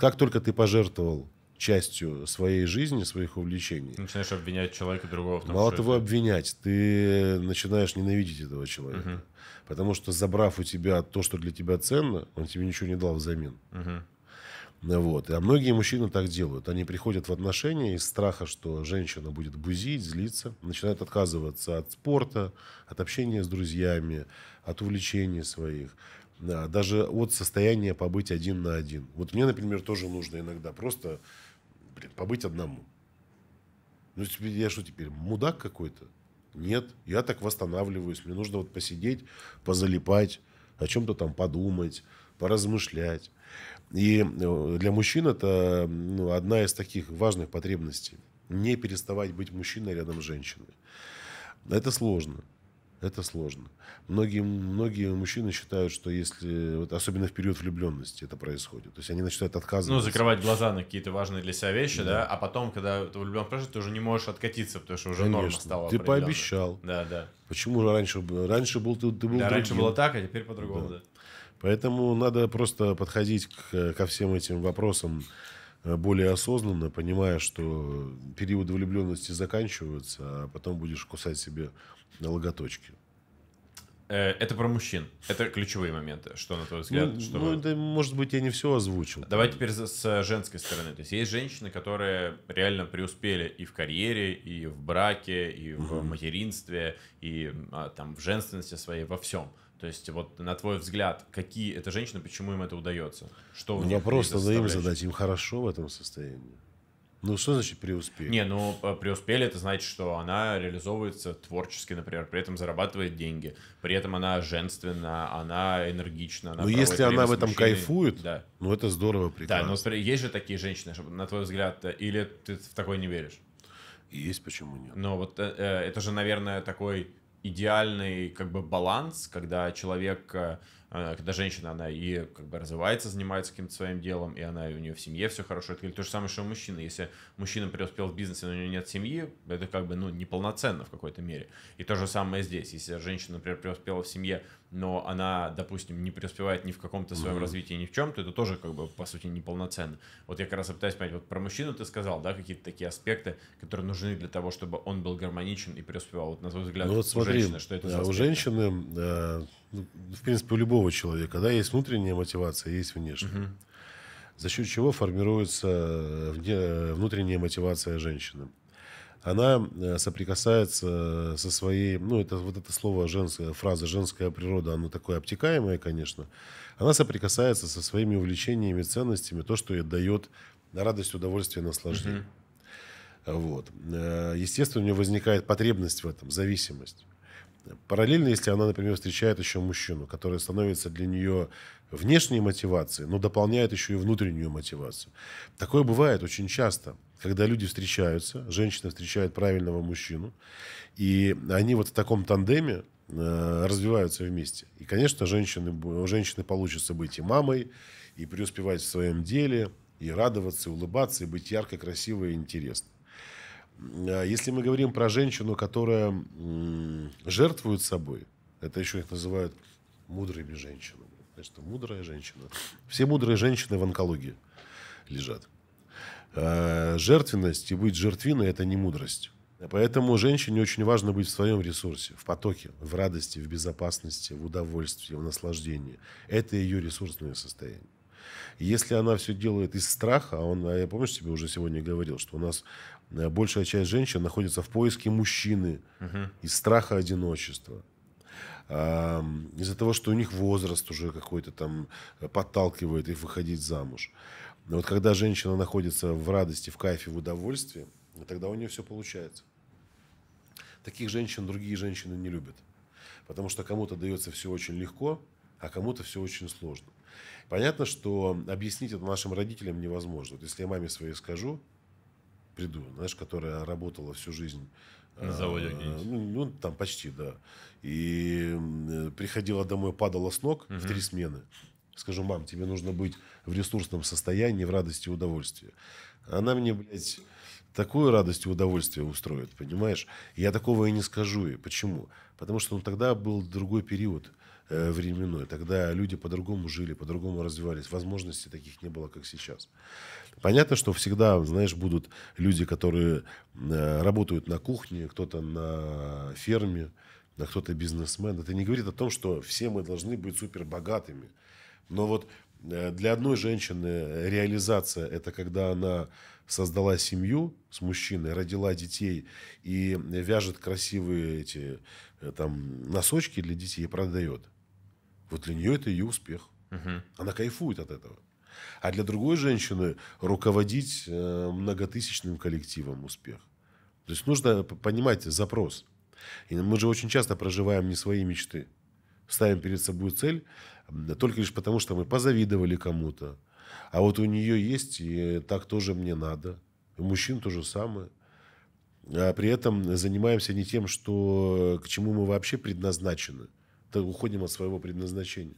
Как только ты пожертвовал частью своей жизни, своих увлечений. Начинаешь обвинять человека другого в том, Мало того, это... обвинять, ты начинаешь ненавидеть этого человека. Угу. Потому что, забрав у тебя то, что для тебя ценно, он тебе ничего не дал взамен. Угу. Вот. А многие мужчины так делают. Они приходят в отношения из страха, что женщина будет бузить, злиться, начинают отказываться от спорта, от общения с друзьями, от увлечений своих. Да, даже от состояния побыть один на один. Вот мне, например, тоже нужно иногда просто блин, побыть одному. Ну, теперь я что теперь, мудак какой-то? Нет, я так восстанавливаюсь. Мне нужно вот посидеть, позалипать, о чем-то там подумать, поразмышлять. И э, для мужчин это ну, одна из таких важных потребностей. Не переставать быть мужчиной рядом с женщиной. Это сложно это сложно. Многие, многие мужчины считают, что если, вот особенно в период влюбленности это происходит, то есть они начинают отказываться. Ну, закрывать глаза на какие-то важные для себя вещи, да, да? а потом, когда ты влюблен спрашивает, ты уже не можешь откатиться, потому что уже Конечно. норма стала Ты пообещал. Да, да. Почему же раньше, раньше был, ты, ты был да, другим. раньше было так, а теперь по-другому, да. да. Поэтому надо просто подходить к, ко всем этим вопросам Э, более осознанно, понимая, что периоды влюбленности заканчиваются, а потом будешь кусать себе логоточки. Э, это про мужчин. Это ключевые моменты, что на твой ну, взгляд. Ну, что... ну это, может быть, я не все озвучил. Давай теперь с э, женской стороны. То есть есть женщины, которые реально преуспели и в карьере, и в браке, и в угу. материнстве, и а, там в женственности своей, во всем. То есть, вот на твой взгляд, какие это женщины, почему им это удается? Что у ну, вопрос надо им задать, им хорошо в этом состоянии. Ну, что значит преуспели? Не, ну, э, преуспели, это значит, что она реализовывается творчески, например, при этом зарабатывает деньги, при этом она женственна, она энергична. Она ну, если она в этом мужчиной. кайфует, да. ну, это здорово, прекрасно. Да, но есть же такие женщины, чтобы на твой взгляд, э, или ты в такое не веришь? Есть, почему нет? Но вот э, э это же, наверное, такой идеальный как бы баланс, когда человек э, Э, когда женщина, она и как бы развивается, занимается каким-то своим делом, и она у нее в семье все хорошо. Это то же самое, что у мужчины. Если мужчина преуспел в бизнесе, но у него нет семьи, это как бы ну, неполноценно в какой-то мере. И то же самое здесь. Если женщина, например, преуспела в семье, но она, допустим, не преуспевает ни в каком-то своем mm-hmm. развитии, ни в чем, то это тоже как бы по сути неполноценно. Вот я как раз пытаюсь понять, вот про мужчину ты сказал, да, какие-то такие аспекты, которые нужны для того, чтобы он был гармоничен и преуспевал. Вот на твой взгляд, ну, вот смотри, у женщины, что это э, за аспекты? У женщины... Э в принципе, у любого человека, да, есть внутренняя мотивация, есть внешняя. За счет чего формируется э, э, внутренняя мотивация женщины. Она э, соприкасается со своей, ну, это вот это слово женская, фраза женская природа, оно такое обтекаемое, конечно. Она соприкасается со своими увлечениями, ценностями, то, что ей дает радость, удовольствие, наслаждение. Угу. Вот. Естественно, у нее возникает потребность в этом, зависимость. Параллельно, если она, например, встречает еще мужчину, который становится для нее внешней мотивацией, но дополняет еще и внутреннюю мотивацию. Такое бывает очень часто, когда люди встречаются, женщина встречает правильного мужчину, и они вот в таком тандеме э, развиваются вместе. И, конечно, женщины, у женщины получится быть и мамой, и преуспевать в своем деле, и радоваться, и улыбаться, и быть ярко, красивой и интересной. Э, если мы говорим про женщину, которая жертвует собой, это еще их называют мудрыми женщинами. Значит, мудрая женщина. Все мудрые женщины в онкологии лежат. Э, жертвенность и быть жертвиной – это не мудрость. Поэтому женщине очень важно быть в своем ресурсе, в потоке, в радости, в безопасности, в удовольствии, в наслаждении. Это ее ресурсное состояние. Если она все делает из страха, а он, а я помню, тебе уже сегодня говорил, что у нас Э, большая часть женщин находится в поиске мужчины угу. из страха одиночества. Из-за того, что у них возраст уже какой-то там э, подталкивает их выходить замуж. Но вот когда женщина находится в радости, в кайфе, в удовольствии, тогда у нее все получается. Таких женщин другие женщины не любят. Потому что кому-то дается все очень легко, а кому-то все очень сложно. Понятно, что объяснить это нашим родителям невозможно. Вот если я маме своей скажу, приду, знаешь, которая работала всю жизнь на заводе где а, Ну, ну, там почти, да. И э, приходила домой, падала с ног угу. в три смены. Скажу, мам, тебе нужно быть в ресурсном состоянии, в радости и удовольствии. Она мне, блядь, такую радость и удовольствие устроит, понимаешь? Я такого и не скажу. И почему? Потому что ну, тогда был другой период э, временной. Тогда люди по-другому жили, по-другому развивались. Возможностей таких не было, как сейчас. Понятно, что всегда, знаешь, будут люди, которые э, работают на кухне, кто-то на ферме, кто-то бизнесмен. Это не говорит о том, что все мы должны быть супербогатыми, Но вот Э, для одной женщины э, реализация – это когда она создала семью с мужчиной, родила детей и вяжет красивые эти э, там носочки для детей и продает. Вот для нее это ее успех. Угу. Она кайфует от этого. А для другой женщины руководить многотысячным коллективом успех. То есть нужно понимать запрос. И мы же очень часто проживаем не свои мечты. Ставим перед собой цель, только лишь потому, что мы позавидовали кому-то. А вот у нее есть, и так тоже мне надо. У мужчин то же самое. А при этом занимаемся не тем, что, к чему мы вообще предназначены. Так уходим от своего предназначения.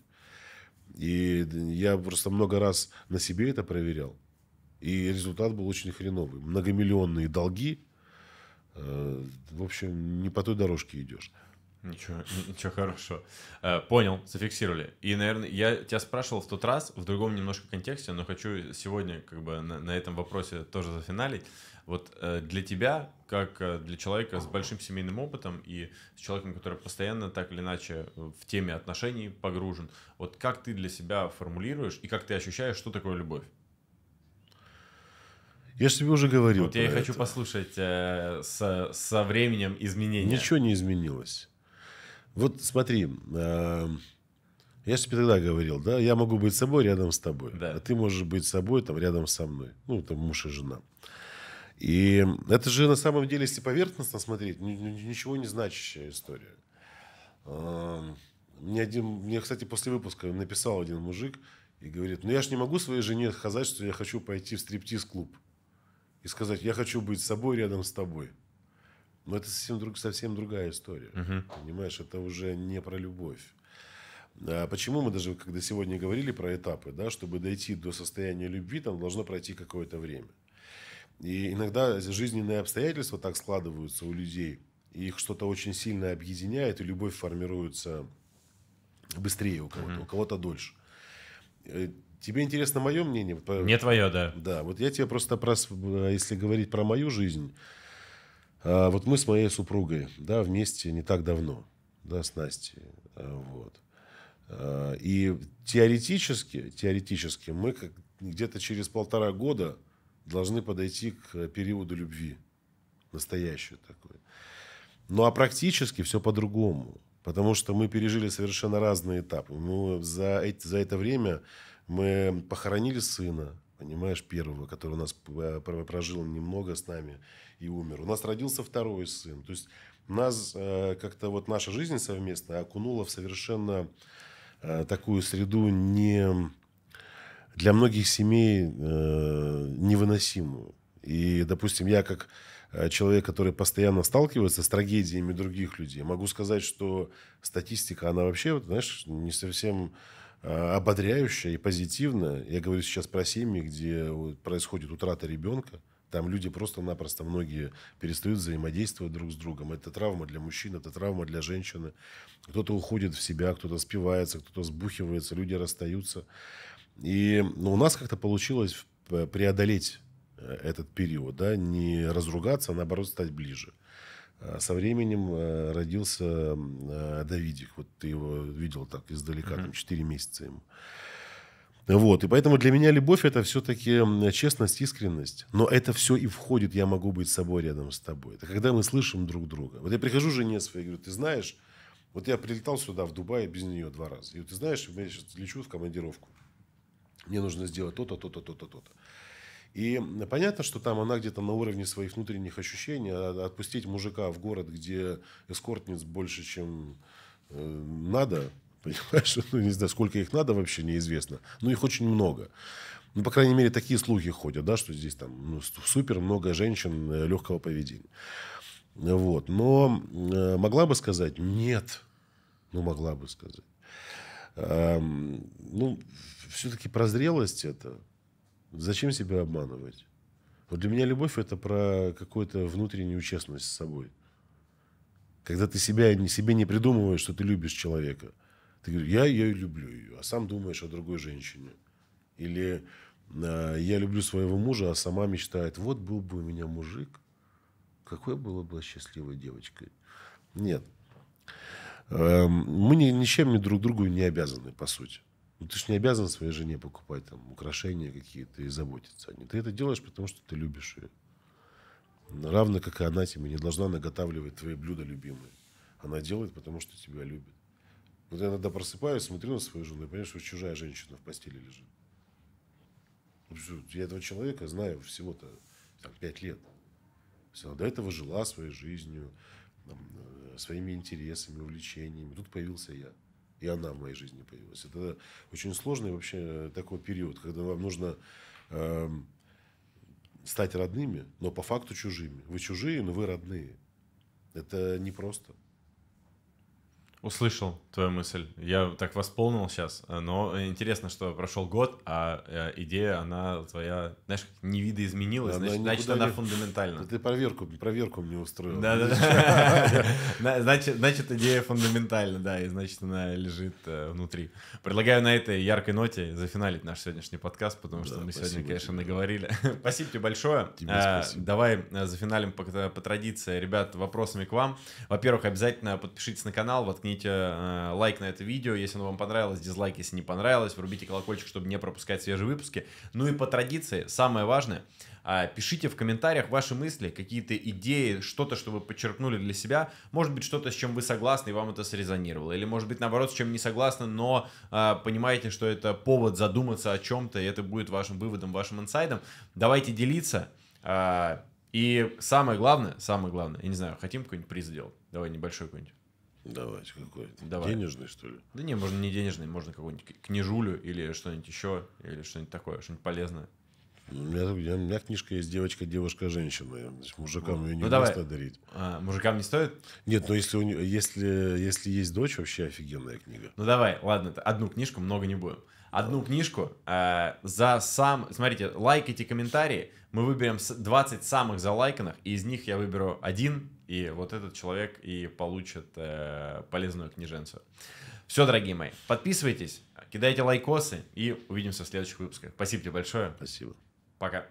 И я просто много раз на себе это проверял. И результат был очень хреновый. Многомиллионные долги. Э, в общем, не по той дорожке идешь. Ничего, ничего хорошего. Э, понял, зафиксировали. И, наверное, я тебя спрашивал в тот раз в другом немножко контексте, но хочу сегодня как бы на, на этом вопросе тоже зафиналить. Вот э, для тебя, как э, для человека с большим семейным опытом и с человеком, который постоянно так или иначе в теме отношений погружен, вот как ты для себя формулируешь и как ты ощущаешь, что такое любовь? Я же тебе уже говорил. Вот я и хочу послушать э, со, со временем изменения. Ничего не изменилось. Вот смотри, э, я же тебе тогда говорил, да, я могу быть собой рядом с тобой, да. а ты можешь быть собой там рядом со мной, ну, там муж и жена. И это же на самом деле, если поверхностно смотреть, ничего не значащая история. Эм, мне, один, мне, кстати, после выпуска написал один мужик и говорит, ну я же не могу своей жене сказать, что я хочу пойти в стриптиз-клуб и сказать, я хочу быть собой рядом с тобой. Но это совсем, друг, совсем другая история. Угу. Понимаешь, это уже не про любовь. А почему мы даже, когда сегодня говорили про этапы, да, чтобы дойти до состояния любви, там должно пройти какое-то время. И иногда жизненные обстоятельства так складываются у людей, и их что-то очень сильно объединяет, и любовь формируется быстрее у кого-то, mm-hmm. у кого-то дольше. Э, тебе интересно мое мнение? Мне твое, да. Да, вот я тебе просто, про, э, если говорить про мою жизнь, а, вот мы с моей супругой, да, вместе не так давно, да, с Настей, а, вот. А, и теоретически, теоретически мы как где-то через полтора года должны подойти к периоду любви, настоящую такой. Ну а практически все по-другому, потому что мы пережили совершенно разные этапы. Мы за, эти, за это время мы похоронили сына, понимаешь, первого, который у нас э, прожил немного с нами, и умер. У нас родился второй сын. То есть нас э, как-то вот наша жизнь совместная окунула в совершенно э, такую среду не для многих семей э, невыносимую. И, допустим, я как э, человек, который постоянно сталкивается с трагедиями других людей, могу сказать, что статистика, она вообще, вот, знаешь, не совсем э, ободряющая и позитивная. Я говорю сейчас про семьи, где происходит утрата ребенка. Там люди просто-напросто многие перестают взаимодействовать друг с другом. Это травма для мужчин, это травма для женщины. Кто-то уходит в себя, кто-то спивается, кто-то сбухивается, люди расстаются. И ну, у нас как-то получилось преодолеть э, этот период, да, не разругаться, а наоборот стать ближе. А со временем э, родился э, Давидик, вот ты его видел так издалека, mm-hmm. там 4 месяца ему. Вот, и поэтому для меня любовь – это все-таки честность, искренность. Но это все и входит «я могу быть собой рядом с тобой». Это когда мы слышим друг друга. Вот я прихожу жене своей и говорю, ты знаешь, вот я прилетал сюда, в Дубай, без нее два раза. И вот ты знаешь, я сейчас лечу в командировку. Мне нужно сделать то-то, то-то, то-то, то-то. И понятно, что там она где-то на уровне своих внутренних ощущений. А, а отпустить мужика в город, где эскортниц больше, чем э, надо – Понимаешь, ну не знаю, сколько их надо вообще, неизвестно. Но их очень много. Ну, по крайней мере, такие слухи ходят, да, что здесь там ну, супер много женщин э, легкого поведения. Вот. Но э, могла бы сказать? Нет. Ну, могла бы сказать. Э, ну, все-таки прозрелость это. Зачем себя обманывать? Вот для меня любовь это про какую-то внутреннюю честность с собой. Когда ты себя, себе не придумываешь, что ты любишь человека – ты говоришь, я ее люблю ее, а сам думаешь о другой женщине. Или э, я люблю своего мужа, а сама мечтает, вот был бы у меня мужик, какой была бы счастливой девочкой. Нет. Эм, мы ни, ничем ни друг другу не обязаны, по сути. Ну, ты же не обязан своей жене покупать там украшения какие-то и заботиться о ней. Ты это делаешь, потому что ты любишь ее. Равно как и она тебе не должна наготавливать твои блюда любимые. Она делает, потому что тебя любит. Вот я иногда просыпаюсь, смотрю на свою жену и понимаю, что чужая женщина в постели лежит. Ну, я этого человека знаю всего-то там, 5 лет. Она до этого жила своей жизнью, там, э, своими интересами, увлечениями. Тут появился я. И она в моей жизни появилась. Это очень сложный вообще э, такой период, когда вам нужно э, стать родными, но по факту чужими. Вы чужие, но вы родные. Это непросто. Услышал твою мысль. Я так восполнил сейчас. Э, но интересно, что прошел год, а э, идея, она твоя, знаешь, как не видоизменилась. Она значит, значит она не... фундаментальна. Ты проверку, проверку мне устроил. Да, да, да. Значит, значит, идея фундаментальна, да, и значит, она лежит э, внутри. Предлагаю на этой яркой ноте зафиналить наш сегодняшний подкаст, потому что мы сегодня, конечно, наговорили. Спасибо тебе большое. Давай зафиналим по традиции, ребят, вопросами к вам. Во-первых, обязательно подпишитесь на канал, воткните жмите э, лайк на это видео, если оно вам понравилось, дизлайк, если не понравилось, врубите колокольчик, чтобы не пропускать свежие выпуски. Ну и по традиции, самое важное, э, пишите в комментариях ваши мысли, какие-то идеи, что-то, что вы подчеркнули для себя, может быть, что-то, с чем вы согласны, и вам это срезонировало, или, может быть, наоборот, с чем не согласны, но э, понимаете, что это повод задуматься о чем-то, и это будет вашим выводом, вашим инсайдом. Давайте делиться. Э, и самое главное, самое главное, я не знаю, хотим какой-нибудь приз сделать? Давай небольшой какой-нибудь. Давайте какой -то. Давай. Денежный, что ли? Да не, можно не денежный, можно какую-нибудь книжулю или что-нибудь еще, или что-нибудь такое, что-нибудь полезное. Ну, у меня, у меня книжка есть «Девочка, девушка, женщина». мужикам ну, ее не ну, давай. дарить. А, мужикам не стоит? Нет, но если, если, если есть дочь, вообще офигенная книга. Ну давай, ладно, одну книжку, много не будем. Одну книжку э, за сам... Смотрите, лайкайте комментарии. Мы выберем 20 самых залайканных, и из них я выберу один и вот этот человек и получит э, полезную книженцию. Все, дорогие мои, подписывайтесь, кидайте лайкосы и увидимся в следующих выпусках. Спасибо тебе большое. Спасибо. Пока.